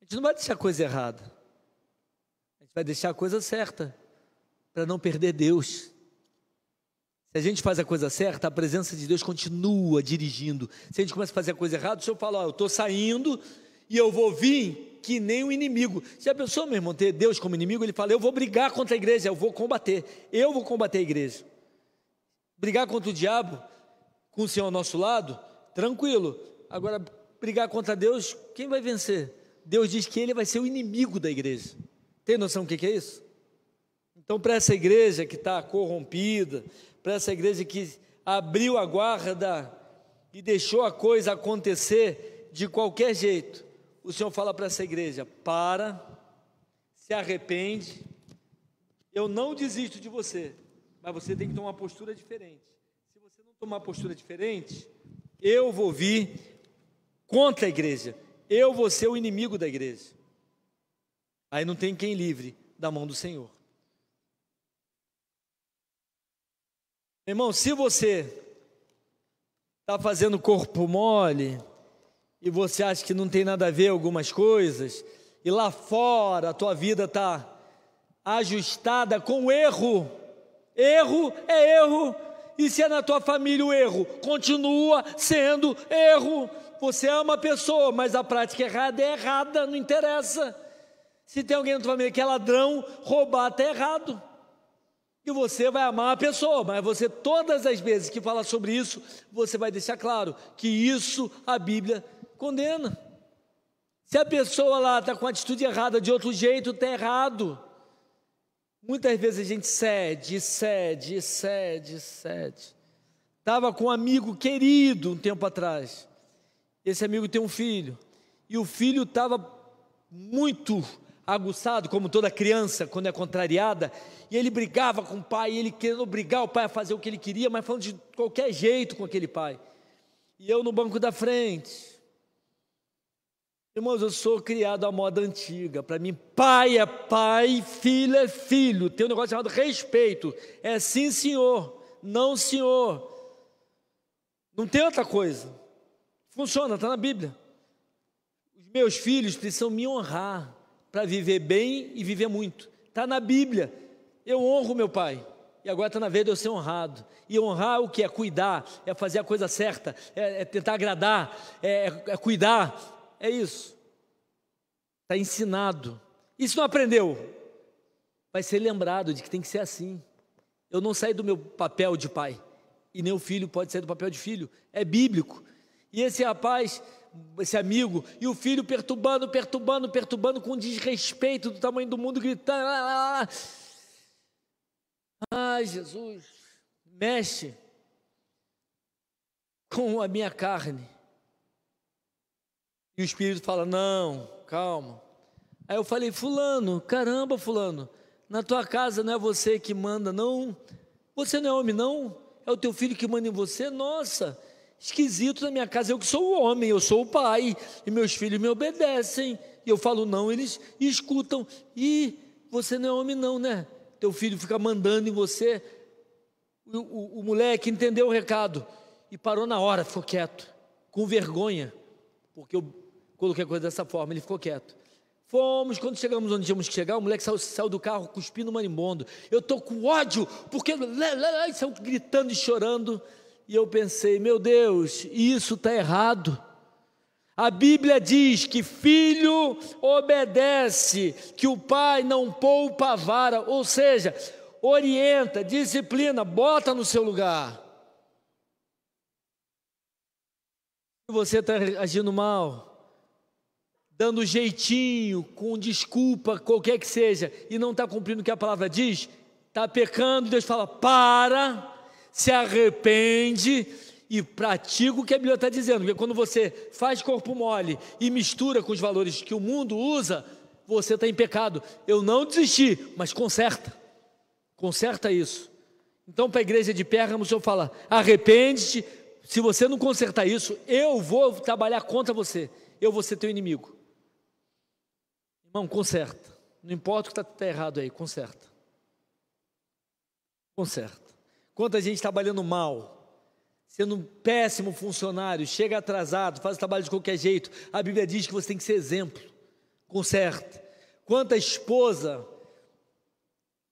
A gente não vai deixar coisa errada, a gente vai deixar a coisa certa, para não perder Deus. Se a gente faz a coisa certa, a presença de Deus continua dirigindo. Se a gente começa a fazer a coisa errada, o Senhor fala: Ó, eu estou saindo e eu vou vir que nem o um inimigo. Já pensou, meu irmão, ter Deus como inimigo? Ele fala: eu vou brigar contra a igreja, eu vou combater. Eu vou combater a igreja. Brigar contra o diabo, com o Senhor ao nosso lado, tranquilo. Agora, brigar contra Deus, quem vai vencer? Deus diz que ele vai ser o inimigo da igreja. Tem noção do que é isso? Então, para essa igreja que está corrompida, para essa igreja que abriu a guarda e deixou a coisa acontecer de qualquer jeito. O Senhor fala para essa igreja: para, se arrepende. Eu não desisto de você, mas você tem que tomar uma postura diferente. Se você não tomar uma postura diferente, eu vou vir contra a igreja. Eu vou ser o inimigo da igreja. Aí não tem quem livre da mão do Senhor. Irmão, se você está fazendo corpo mole e você acha que não tem nada a ver algumas coisas, e lá fora a tua vida está ajustada com erro, erro é erro, e se é na tua família o erro, continua sendo erro. Você é uma pessoa, mas a prática errada é errada, não interessa. Se tem alguém na tua família que é ladrão, roubar está errado. E você vai amar a pessoa, mas você, todas as vezes que falar sobre isso, você vai deixar claro que isso a Bíblia condena. Se a pessoa lá está com a atitude errada, de outro jeito, está errado. Muitas vezes a gente cede, cede, cede, cede. Estava com um amigo querido um tempo atrás. Esse amigo tem um filho. E o filho estava muito aguçado, como toda criança, quando é contrariada, e ele brigava com o pai, ele querendo obrigar o pai a fazer o que ele queria, mas falando de qualquer jeito com aquele pai. E eu no banco da frente. Irmãos, eu sou criado à moda antiga. Para mim, pai é pai, filho é filho. Tem um negócio chamado respeito. É sim, senhor. Não, senhor. Não tem outra coisa. Funciona, está na Bíblia. Os meus filhos precisam me honrar para viver bem e viver muito. Está na Bíblia. Eu honro meu pai. E agora está na vez de eu ser honrado. E honrar o que é cuidar, é fazer a coisa certa, é, é tentar agradar, é, é, cuidar. É isso. Está ensinado. E se não aprendeu? Vai ser lembrado de que tem que ser assim. Eu não saí do meu papel de pai. E nem o filho pode sair do papel de filho. É bíblico. E esse rapaz esse amigo, e o filho perturbando, perturbando, perturbando, com desrespeito do tamanho do mundo, gritando. Lá, lá, lá. Ai, Jesus, mexe com a minha carne. E o Espírito fala: Não, calma. Aí eu falei: Fulano, caramba, Fulano, na tua casa não é você que manda, não. Você não é homem, não. É o teu filho que manda em você. Nossa, esquisito na minha casa. Eu que sou o homem, eu sou o pai, e meus filhos me obedecem. E eu falo não, eles escutam. E você não é homem, não, né? Teu filho fica mandando em você. O, o, o moleque entendeu o recado e parou na hora, ficou quieto, com vergonha, porque eu coloquei a coisa dessa forma. Ele ficou quieto. Fomos, quando chegamos onde tínhamos que chegar, o moleque saiu, saiu do carro cuspindo marimbondo. Eu estou com ódio, porque. Lá, lá, lá, saiu gritando e chorando e eu pensei: meu Deus, isso está errado. A Bíblia diz que filho obedece, que o pai não poupa a vara, ou seja, orienta, disciplina, bota no seu lugar. Se você está agindo mal, dando jeitinho, com desculpa, qualquer que seja, e não está cumprindo o que a palavra diz, está pecando, Deus fala: para se arrepende e pratica o que a Bíblia está dizendo. Porque quando você faz corpo mole e mistura com os valores que o mundo usa, você está em pecado. Eu não desisti, mas conserta. Conserta isso. Então, para a igreja de Pérgamo, o Senhor fala: arrepende-te. Se você não consertar isso, eu vou trabalhar contra você. Eu vou ser teu inimigo. Irmão, conserta. Não importa o que está tá errado aí, conserta. Conserta. Quanta gente trabalhando mal, sendo um péssimo funcionário, chega atrasado, faz o trabalho de qualquer jeito. A Bíblia diz que você tem que ser exemplo, conserta. Quanta esposa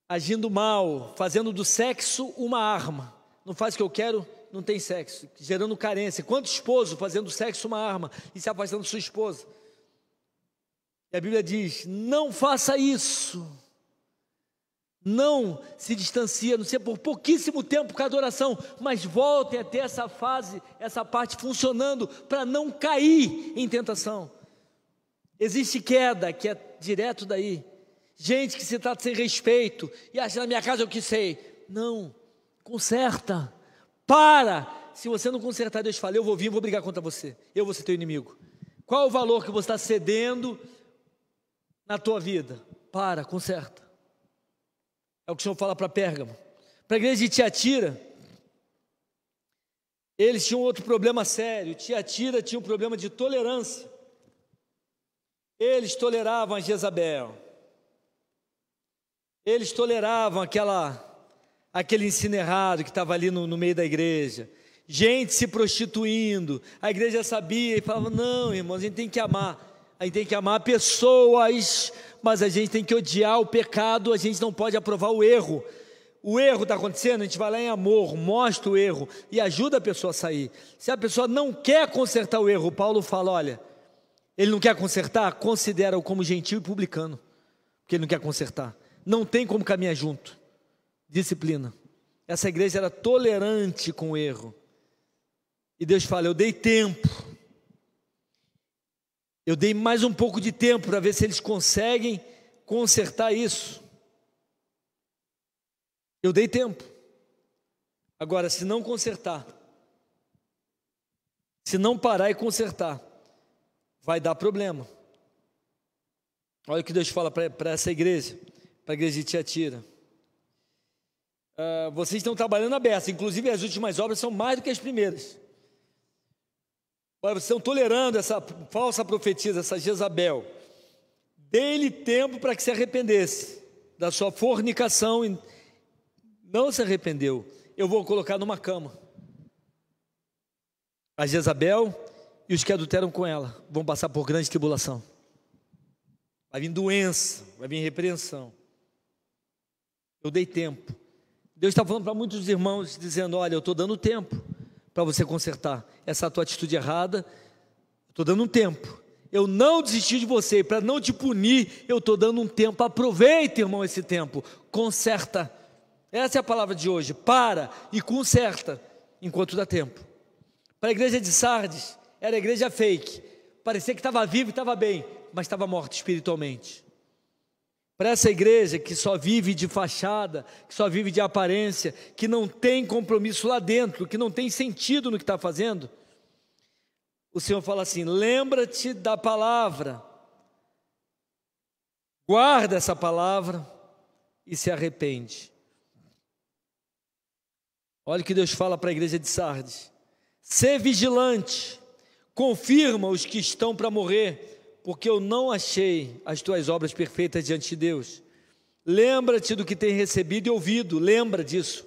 agindo mal, fazendo do sexo uma arma. Não faz o que eu quero, não tem sexo, gerando carência. Quanto esposo fazendo do sexo uma arma e se afastando de sua esposa. E a Bíblia diz: não faça isso não se distancia, não sei por pouquíssimo tempo com a adoração, mas voltem até essa fase, essa parte funcionando para não cair em tentação. Existe queda que é direto daí. Gente que se trata sem respeito e acha na minha casa eu que sei. Não, conserta. Para. Se você não consertar, Deus fala, eu vou vir, eu vou brigar contra você. Eu vou ser teu inimigo. Qual o valor que você está cedendo na tua vida? Para, conserta. É o que o Senhor fala para Pérgamo. Para a igreja de Tiatira, eles tinham outro problema sério. Tiatira tinha um problema de tolerância. Eles toleravam a Jezabel. Eles toleravam aquela, aquele ensino errado que estava ali no, no meio da igreja. Gente se prostituindo. A igreja sabia e falava: não, irmãos, a gente tem que amar. A gente tem que amar pessoas, mas a gente tem que odiar o pecado, a gente não pode aprovar o erro. O erro está acontecendo, a gente vai lá em amor, mostra o erro e ajuda a pessoa a sair. Se a pessoa não quer consertar o erro, Paulo fala: olha, ele não quer consertar, considera-o como gentil e publicano, porque ele não quer consertar. Não tem como caminhar junto. Disciplina. Essa igreja era tolerante com o erro. E Deus fala: eu dei tempo eu dei mais um pouco de tempo para ver se eles conseguem consertar isso. Eu dei tempo. Agora, se não consertar, se não parar e consertar, vai dar problema. Olha o que Deus fala para essa igreja, para a igreja de Tiatira. Uh, vocês estão trabalhando a beça, inclusive as últimas obras são mais do que as primeiras. Vocês estão tolerando essa falsa profetisa, essa Jezabel. Dê-lhe tempo para que se arrependesse da sua fornicação e não se arrependeu. Eu vou colocar numa cama. A Jezabel e os que adulteram com ela vão passar por grande tribulação. Vai vir doença, vai vir repreensão. Eu dei tempo. Deus está falando para muitos irmãos, dizendo: Olha, eu estou dando tempo para você consertar essa tua atitude errada. Estou dando um tempo. Eu não desisti de você, para não te punir, eu estou dando um tempo. Aproveita, irmão, esse tempo. Conserta. Essa é a palavra de hoje. Para e conserta enquanto dá tempo. Para a igreja de Sardes, era a igreja fake. Parecia que estava vivo e estava bem, mas estava morto espiritualmente. Para essa igreja que só vive de fachada, que só vive de aparência, que não tem compromisso lá dentro, que não tem sentido no que está fazendo, o Senhor fala assim: lembra-te da palavra, guarda essa palavra e se arrepende. Olha o que Deus fala para a igreja de Sardes: ser vigilante, confirma os que estão para morrer porque eu não achei as tuas obras perfeitas diante de Deus. Lembra-te do que tem recebido e ouvido, lembra disso.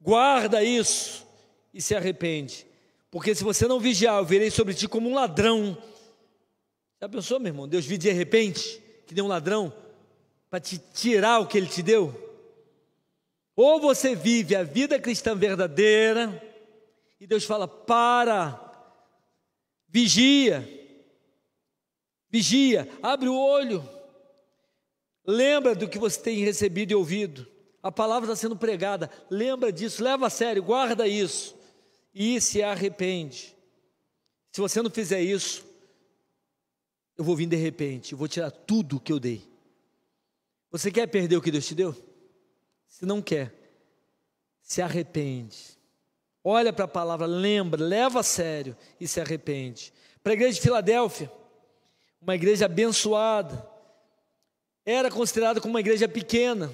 Guarda isso e se arrepende. Porque se você não vigiar, eu virei sobre ti como um ladrão. Já pensou, meu irmão? Deus vir de repente, que deu um ladrão, para te tirar o que ele te deu? Ou você vive a vida cristã verdadeira, e Deus fala: para, vigia Vigia, abre o olho. Lembra do que você tem recebido e ouvido. A palavra está sendo pregada. Lembra disso, leva a sério, guarda isso. E se arrepende. Se você não fizer isso, eu vou vir de repente, eu vou tirar tudo que eu dei. Você quer perder o que Deus te deu? Se não quer, se arrepende. Olha para a palavra, lembra, leva a sério e se arrepende. Para a igreja de Filadélfia, uma igreja abençoada, era considerada como uma igreja pequena,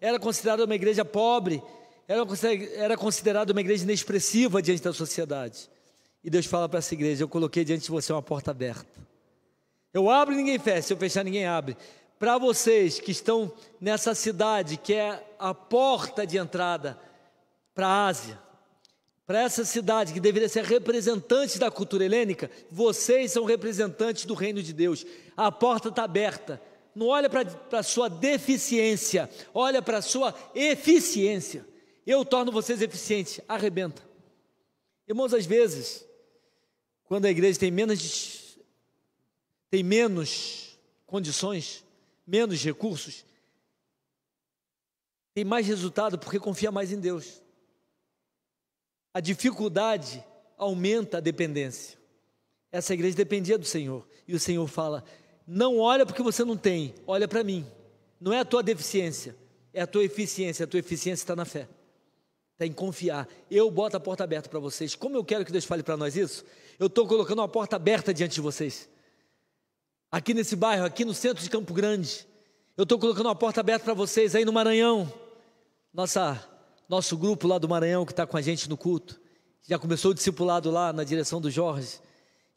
era considerada uma igreja pobre, era considerada uma igreja inexpressiva diante da sociedade. E Deus fala para essa igreja: Eu coloquei diante de você uma porta aberta. Eu abro e ninguém fecha, se eu fechar, ninguém abre. Para vocês que estão nessa cidade, que é a porta de entrada para a Ásia, para essa cidade que deveria ser representante da cultura helênica, vocês são representantes do reino de Deus. A porta está aberta. Não olha para a sua deficiência, olha para a sua eficiência. Eu torno vocês eficientes. Arrebenta. Irmãos, às vezes, quando a igreja tem menos, tem menos condições, menos recursos, tem mais resultado porque confia mais em Deus a dificuldade aumenta a dependência. Essa igreja dependia do Senhor. E o Senhor fala: não olha porque você não tem, olha para mim. Não é a tua deficiência, é a tua eficiência. A tua eficiência está na fé, está em confiar. Eu boto a porta aberta para vocês. Como eu quero que Deus fale para nós isso? Eu estou colocando uma porta aberta diante de vocês. Aqui nesse bairro, aqui no centro de Campo Grande. Eu estou colocando uma porta aberta para vocês aí no Maranhão. Nossa nosso grupo lá do Maranhão que está com a gente no culto, já começou o discipulado lá na direção do Jorge.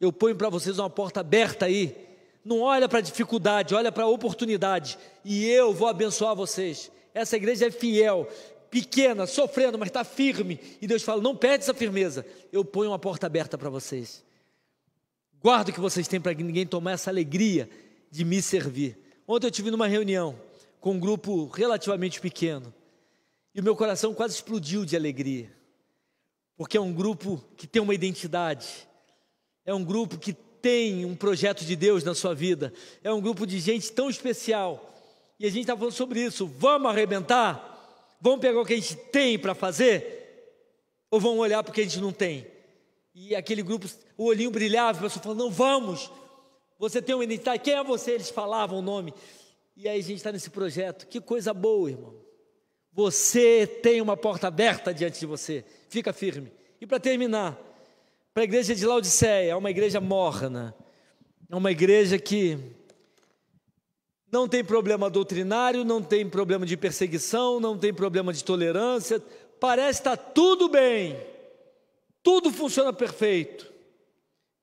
Eu ponho para vocês uma porta aberta aí. Não olha para a dificuldade, olha para a oportunidade. E eu vou abençoar vocês. Essa igreja é fiel, pequena, sofrendo, mas está firme. E Deus fala: não perde essa firmeza. Eu ponho uma porta aberta para vocês. Guardo o que vocês têm para ninguém tomar essa alegria de me servir. Ontem eu tive numa reunião com um grupo relativamente pequeno. E o meu coração quase explodiu de alegria, porque é um grupo que tem uma identidade, é um grupo que tem um projeto de Deus na sua vida, é um grupo de gente tão especial. E a gente está falando sobre isso. Vamos arrebentar? Vamos pegar o que a gente tem para fazer? Ou vamos olhar para o que a gente não tem? E aquele grupo, o olhinho brilhava, a pessoa falou: não, vamos, você tem uma identidade, quem é você? Eles falavam o nome. E aí a gente está nesse projeto. Que coisa boa, irmão. Você tem uma porta aberta diante de você. Fica firme. E para terminar, para a igreja de Laodiceia, é uma igreja morna. É uma igreja que não tem problema doutrinário, não tem problema de perseguição, não tem problema de tolerância, parece estar tudo bem, tudo funciona perfeito.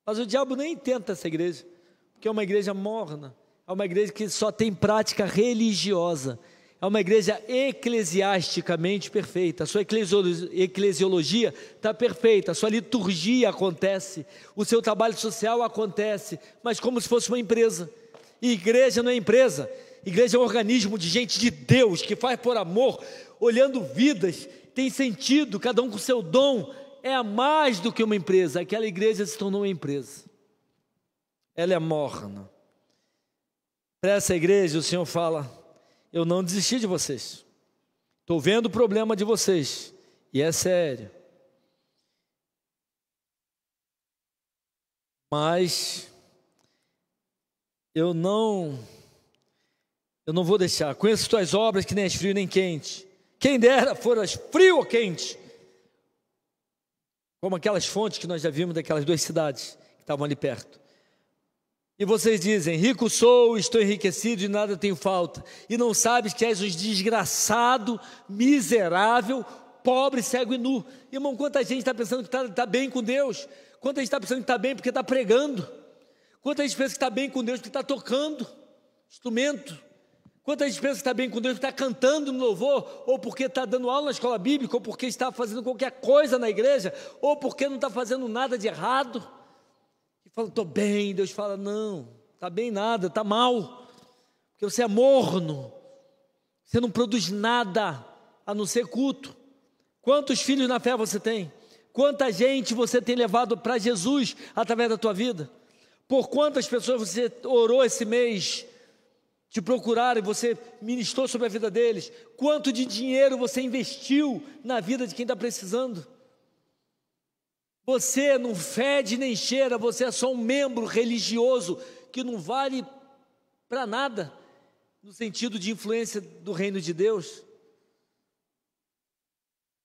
Mas o diabo nem tenta essa igreja, porque é uma igreja morna, é uma igreja que só tem prática religiosa é uma igreja eclesiasticamente perfeita. A sua eclesiologia está perfeita, a sua liturgia acontece, o seu trabalho social acontece, mas como se fosse uma empresa. E igreja não é empresa, igreja é um organismo de gente de Deus que faz por amor, olhando vidas, tem sentido, cada um com seu dom. É a mais do que uma empresa, aquela igreja se tornou uma empresa. Ela é morna. Para essa igreja, o Senhor fala: eu não desisti de vocês. Estou vendo o problema de vocês, e é sério. Mas eu não eu não vou deixar. Conheço tuas obras que nem és frio nem quente. Quem dera foras frio ou quente. Como aquelas fontes que nós já vimos daquelas duas cidades que estavam ali perto. E vocês dizem: Rico sou, estou enriquecido e nada tenho falta. E não sabes que és um desgraçado, miserável, pobre, cego e nu. Irmão, quanta gente está pensando que está tá bem com Deus? Quanta gente está pensando que está bem porque está pregando? Quanta gente pensa que está bem com Deus porque está tocando instrumento? Quanta gente pensa que está bem com Deus porque está cantando no louvor? Ou porque está dando aula na escola bíblica? Ou porque está fazendo qualquer coisa na igreja? Ou porque não está fazendo nada de errado? fala, estou bem. Deus fala, não, está bem nada, está mal. Porque você é morno. Você não produz nada a não ser culto. Quantos filhos na fé você tem? Quanta gente você tem levado para Jesus através da tua vida? Por quantas pessoas você orou esse mês? te procuraram e você ministrou sobre a vida deles, quanto de dinheiro você investiu na vida de quem está precisando. Você não fede nem cheira, você é só um membro religioso que não vale para nada no sentido de influência do reino de Deus.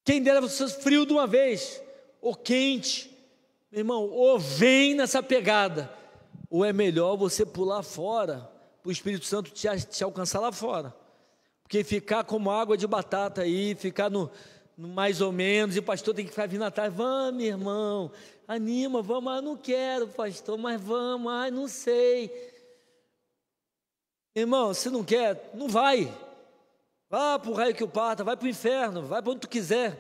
Quem dera você frio de uma vez, ou quente, meu irmão, ou vem nessa pegada, ou é melhor você pular fora, para o Espírito Santo te, te alcançar lá fora, porque ficar como água de batata aí, ficar no, mais ou menos, e o pastor tem que ficar vindo atrás, vamos, irmão, anima, vamos, ah, não quero, pastor, mas vamos, ah, não sei. Irmão, se não quer, não vai. Vá para o raio que o parta, vai para o inferno, vai para onde tu quiser.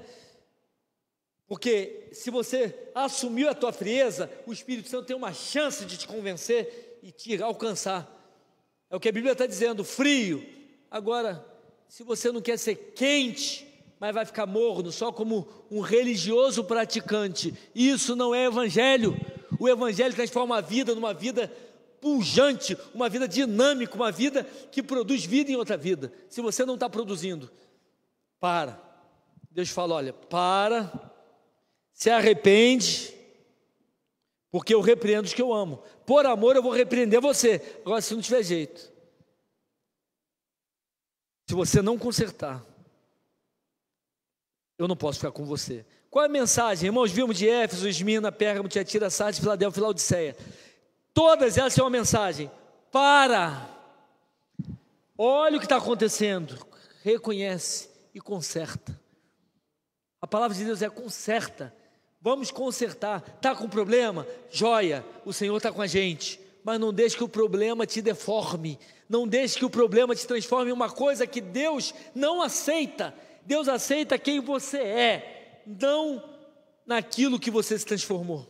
Porque se você assumiu a tua frieza, o Espírito Santo tem uma chance de te convencer e te alcançar. É o que a Bíblia está dizendo, frio. Agora, se você não quer ser quente, mas vai ficar morno só como um religioso praticante. Isso não é evangelho. O evangelho transforma a vida numa vida pujante, uma vida dinâmica, uma vida que produz vida em outra vida. Se você não está produzindo, para. Deus fala: olha, para, se arrepende, porque eu repreendo os que eu amo. Por amor eu vou repreender você. Agora, se não tiver jeito, se você não consertar, eu não posso ficar com você. Qual é a mensagem? Irmãos, vimos de Éfeso, Esmina, Pérgamo, Tiatira, Sardes, Filadélfia, Laodiceia. Todas elas têm uma mensagem. Para! Olha o que está acontecendo. Reconhece e conserta. A palavra de Deus é conserta. Vamos consertar. Está com problema? Joia, o Senhor está com a gente. Mas não deixe que o problema te deforme. Não deixe que o problema te transforme em uma coisa que Deus não aceita. Deus aceita quem você é, não naquilo que você se transformou.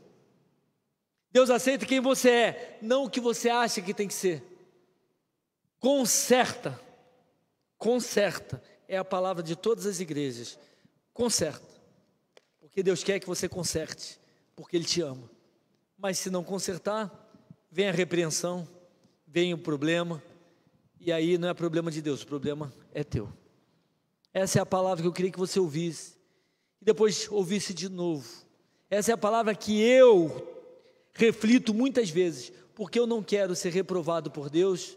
Deus aceita quem você é, não o que você acha que tem que ser. Conserta, conserta, é a palavra de todas as igrejas. Conserta, porque Deus quer que você conserte, porque Ele te ama. Mas se não consertar, vem a repreensão, vem o problema, e aí não é problema de Deus, o problema é teu. Essa é a palavra que eu queria que você ouvisse. E depois ouvisse de novo. Essa é a palavra que eu reflito muitas vezes, porque eu não quero ser reprovado por Deus,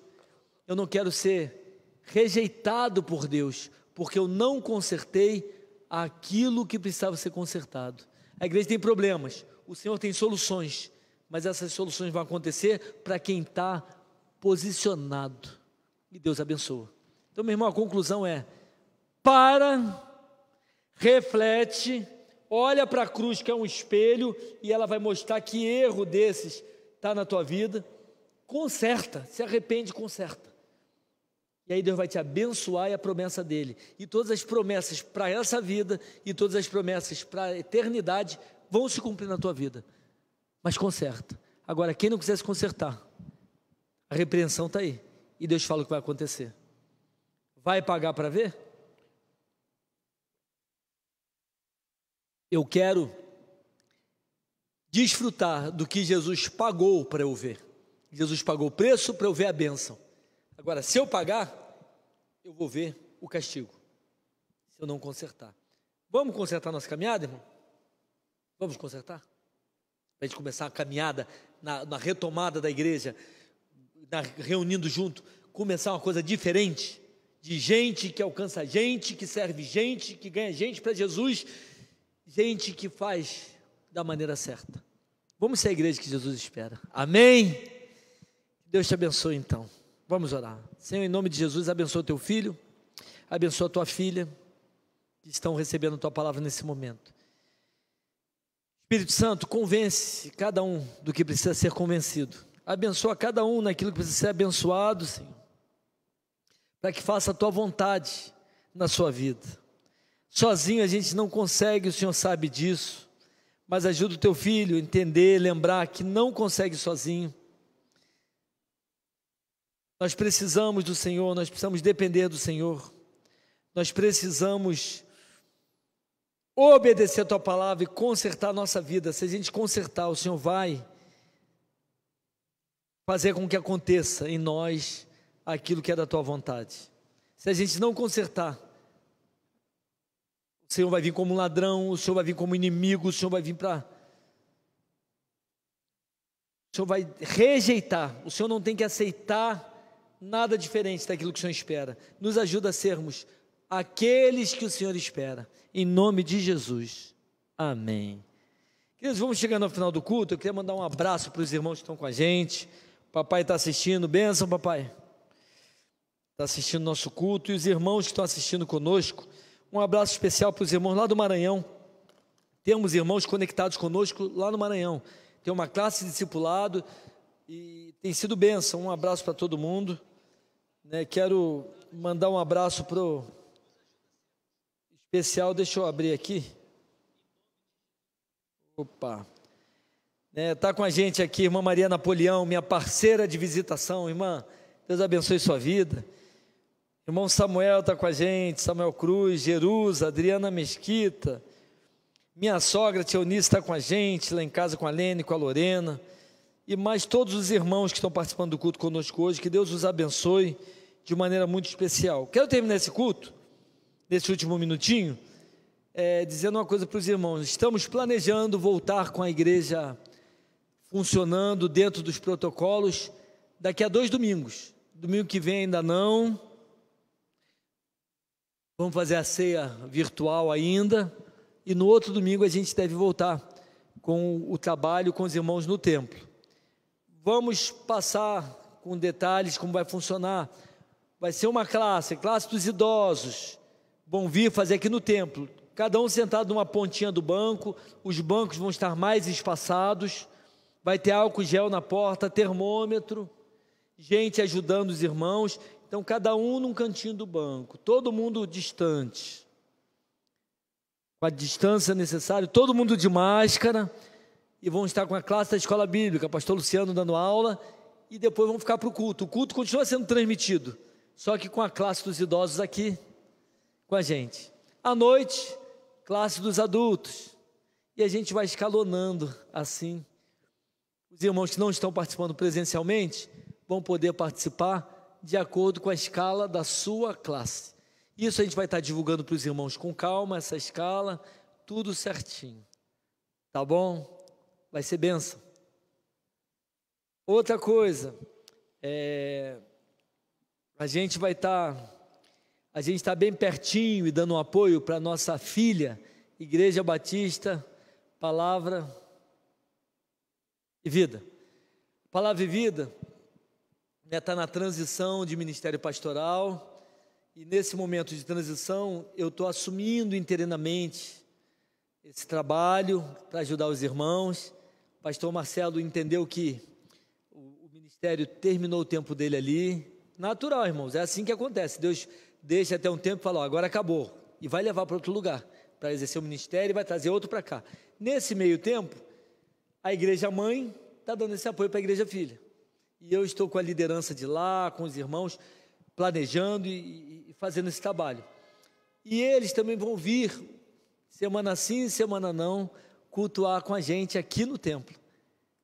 eu não quero ser rejeitado por Deus, porque eu não consertei aquilo que precisava ser consertado. A igreja tem problemas, o Senhor tem soluções, mas essas soluções vão acontecer para quem está posicionado. E Deus abençoa. Então, meu irmão, a conclusão é para, reflete, olha para a cruz que é um espelho e ela vai mostrar que erro desses está na tua vida. Conserta, se arrepende, conserta. E aí Deus vai te abençoar e a promessa dele. E todas as promessas para essa vida e todas as promessas para a eternidade vão se cumprir na tua vida. Mas conserta. Agora, quem não quiser se consertar, a repreensão está aí. E Deus fala o que vai acontecer. Vai pagar para ver? Eu quero desfrutar do que Jesus pagou para eu ver. Jesus pagou o preço para eu ver a bênção. Agora, se eu pagar, eu vou ver o castigo. Se eu não consertar. Vamos consertar nossa caminhada, irmão? Vamos consertar? Para a gente começar a caminhada na, na retomada da igreja, na, reunindo junto, começar uma coisa diferente de gente que alcança gente, que serve gente, que ganha gente para Jesus gente que faz da maneira certa. Vamos ser a igreja que Jesus espera. Amém? Deus te abençoe então. Vamos orar. Senhor, em nome de Jesus, abençoa teu filho, abençoa tua filha, que estão recebendo tua palavra nesse momento. Espírito Santo, convence cada um do que precisa ser convencido. Abençoa cada um naquilo que precisa ser abençoado, Senhor. Para que faça a tua vontade na sua vida. Sozinho a gente não consegue, o Senhor sabe disso. Mas ajuda o teu filho a entender, lembrar que não consegue sozinho. Nós precisamos do Senhor, nós precisamos depender do Senhor. Nós precisamos obedecer a tua palavra e consertar a nossa vida. Se a gente consertar, o Senhor vai fazer com que aconteça em nós aquilo que é da tua vontade. Se a gente não consertar, o Senhor vai vir como um ladrão, o Senhor vai vir como inimigo, o Senhor vai vir para. O Senhor vai rejeitar, o Senhor não tem que aceitar nada diferente daquilo que o Senhor espera. Nos ajuda a sermos aqueles que o Senhor espera. Em nome de Jesus. Amém. Queridos, vamos chegando ao final do culto. Eu queria mandar um abraço para os irmãos que estão com a gente. Papai está assistindo. Benção, papai. Está assistindo nosso culto. E os irmãos que estão assistindo conosco. Um abraço especial para os irmãos lá do Maranhão. Temos irmãos conectados conosco lá no Maranhão. Tem uma classe de discipulado e tem sido benção. Um abraço para todo mundo. Né, quero mandar um abraço para o especial. Deixa eu abrir aqui. Opa. Está né, é, com a gente aqui, irmã Maria Napoleão, minha parceira de visitação, irmã. Deus abençoe sua vida. Irmão Samuel está com a gente, Samuel Cruz, Jerusa, Adriana Mesquita. Minha sogra, Tia Eunice, está com a gente, lá em casa com a Lene, com a Lorena. E mais todos os irmãos que estão participando do culto conosco hoje, que Deus os abençoe de maneira muito especial. Quero terminar esse culto, nesse último minutinho, é, dizendo uma coisa para os irmãos. Estamos planejando voltar com a igreja funcionando dentro dos protocolos daqui a dois domingos. Domingo que vem ainda não, Vamos fazer a ceia virtual ainda. E no outro domingo a gente deve voltar com o trabalho com os irmãos no templo. Vamos passar com detalhes como vai funcionar. Vai ser uma classe, classe dos idosos. Vão vir fazer aqui no templo. Cada um sentado numa pontinha do banco. Os bancos vão estar mais espaçados. Vai ter álcool gel na porta, termômetro. Gente ajudando os irmãos. Então, cada um num cantinho do banco, todo mundo distante, com a distância necessária, todo mundo de máscara, e vão estar com a classe da escola bíblica, pastor Luciano dando aula, e depois vão ficar para o culto. O culto continua sendo transmitido, só que com a classe dos idosos aqui, com a gente. À noite, classe dos adultos. E a gente vai escalonando assim. Os irmãos que não estão participando presencialmente vão poder participar de acordo com a escala da sua classe. Isso a gente vai estar divulgando para os irmãos com calma, essa escala, tudo certinho. Tá bom? Vai ser benção. Outra coisa, é, a gente vai estar, a gente está bem pertinho e dando um apoio para nossa filha, Igreja Batista, Palavra e Vida. Palavra e Vida está né, na transição de ministério pastoral e nesse momento de transição eu estou assumindo interinamente esse trabalho para ajudar os irmãos. O pastor Marcelo entendeu que o ministério terminou o tempo dele ali. Natural, irmãos, é assim que acontece. Deus deixa até um tempo e fala: ó, agora acabou, e vai levar para outro lugar para exercer o ministério e vai trazer outro para cá. Nesse meio tempo, a igreja mãe está dando esse apoio para a igreja filha e eu estou com a liderança de lá, com os irmãos, planejando e, e fazendo esse trabalho. E eles também vão vir, semana sim, semana não, cultuar com a gente aqui no templo.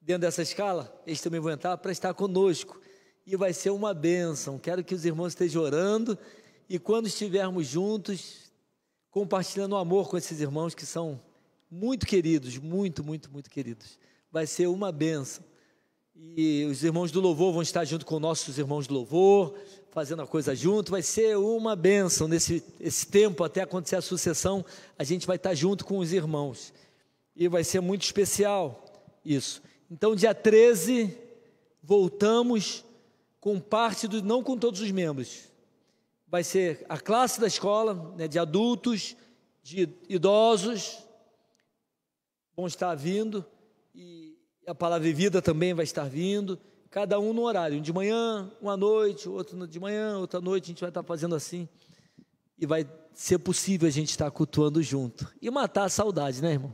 Dentro dessa escala, eles também vão entrar para estar conosco. E vai ser uma bênção. Quero que os irmãos estejam orando e quando estivermos juntos, compartilhando amor com esses irmãos que são muito queridos, muito, muito, muito queridos. Vai ser uma bênção. E os irmãos do louvor vão estar junto com nossos irmãos do louvor, fazendo a coisa junto. Vai ser uma benção nesse esse tempo até acontecer a sucessão. A gente vai estar junto com os irmãos. E vai ser muito especial isso. Então, dia 13, voltamos com parte dos, não com todos os membros. Vai ser a classe da escola, né, de adultos, de idosos, vão estar vindo e a palavra vida também vai estar vindo, cada um no horário, um de manhã, uma à noite, outro de manhã, outra noite, a gente vai estar fazendo assim. E vai ser possível a gente estar cultuando junto. E matar a saudade, né, irmão?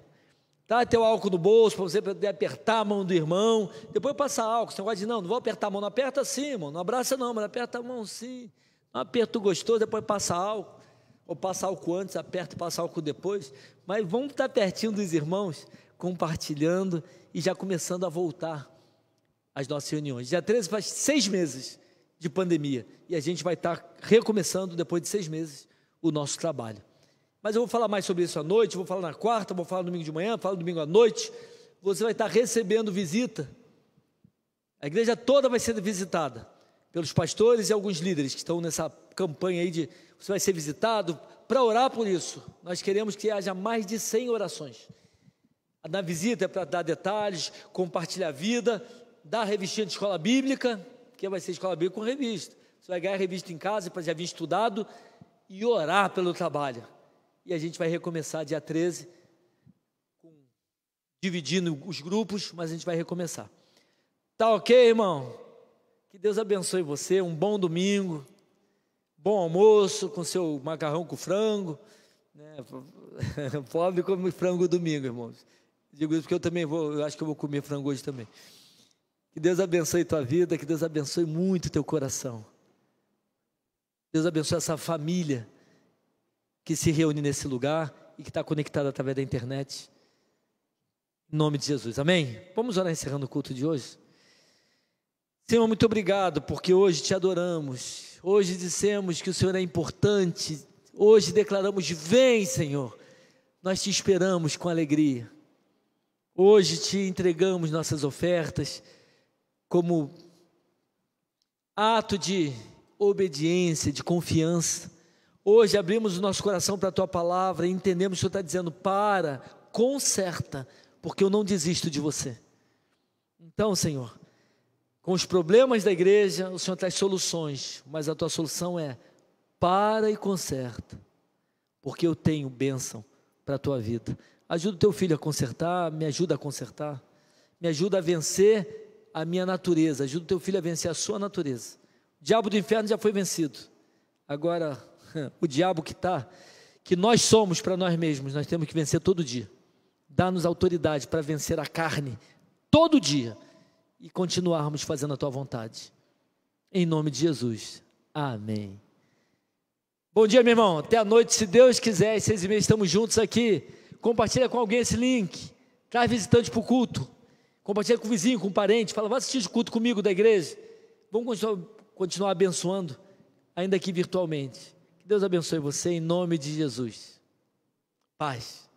Tá, até o álcool no bolso para você poder apertar a mão do irmão. Depois passar álcool. Você não de, não, não vou apertar a mão, não aperta sim, irmão. Não abraça não, mas aperta a mão sim. Um aperto gostoso, depois passa álcool. Ou passa álcool antes, aperta e passa álcool depois. Mas vamos estar tá pertinho dos irmãos compartilhando e já começando a voltar às nossas reuniões. Dia 13 faz seis meses de pandemia e a gente vai estar recomeçando depois de seis meses o nosso trabalho. Mas eu vou falar mais sobre isso à noite, vou falar na quarta, vou falar no domingo de manhã, falo domingo à noite. Você vai estar recebendo visita. A igreja toda vai ser visitada pelos pastores e alguns líderes que estão nessa campanha aí de você vai ser visitado para orar por isso. Nós queremos que haja mais de 100 orações. Na visita é para dar detalhes, compartilhar a vida, dar a revistinha de escola bíblica, que vai ser escola bíblica com revista. Você vai ganhar a revista em casa para já vir estudado e orar pelo trabalho. E a gente vai recomeçar dia 13, com, dividindo os grupos, mas a gente vai recomeçar. Tá ok, irmão? Que Deus abençoe você, um bom domingo, bom almoço com seu macarrão com frango. Né? (laughs) Pobre come frango domingo, irmãos. Digo isso porque eu também vou, eu acho que eu vou comer frango hoje também. Que Deus abençoe tua vida, que Deus abençoe muito teu coração. Deus abençoe essa família que se reúne nesse lugar e que está conectada através da internet. Em nome de Jesus, amém? Vamos orar encerrando o culto de hoje? Senhor, muito obrigado, porque hoje te adoramos, hoje dissemos que o Senhor é importante, hoje declaramos: Vem, Senhor, nós te esperamos com alegria. Hoje te entregamos nossas ofertas como ato de obediência, de confiança. Hoje abrimos o nosso coração para a tua palavra e entendemos que o Senhor está dizendo: para, conserta, porque eu não desisto de você. Então, Senhor, com os problemas da igreja, o Senhor traz soluções, mas a tua solução é: para e conserta, porque eu tenho bênção para a tua vida. Ajuda o teu filho a consertar, me ajuda a consertar. Me ajuda a vencer a minha natureza. Ajuda o teu filho a vencer a sua natureza. O diabo do inferno já foi vencido. Agora, (laughs) o diabo que está, que nós somos para nós mesmos, nós temos que vencer todo dia. Dá-nos autoridade para vencer a carne todo dia e continuarmos fazendo a tua vontade. Em nome de Jesus. Amém. Bom dia, meu irmão. Até a noite, se Deus quiser, seis e meia estamos juntos aqui compartilha com alguém esse link, traz visitante para o culto, compartilha com o vizinho, com o parente, fala, vai assistir o culto comigo da igreja, vamos continuar, continuar abençoando, ainda aqui virtualmente. Que Deus abençoe você em nome de Jesus. Paz.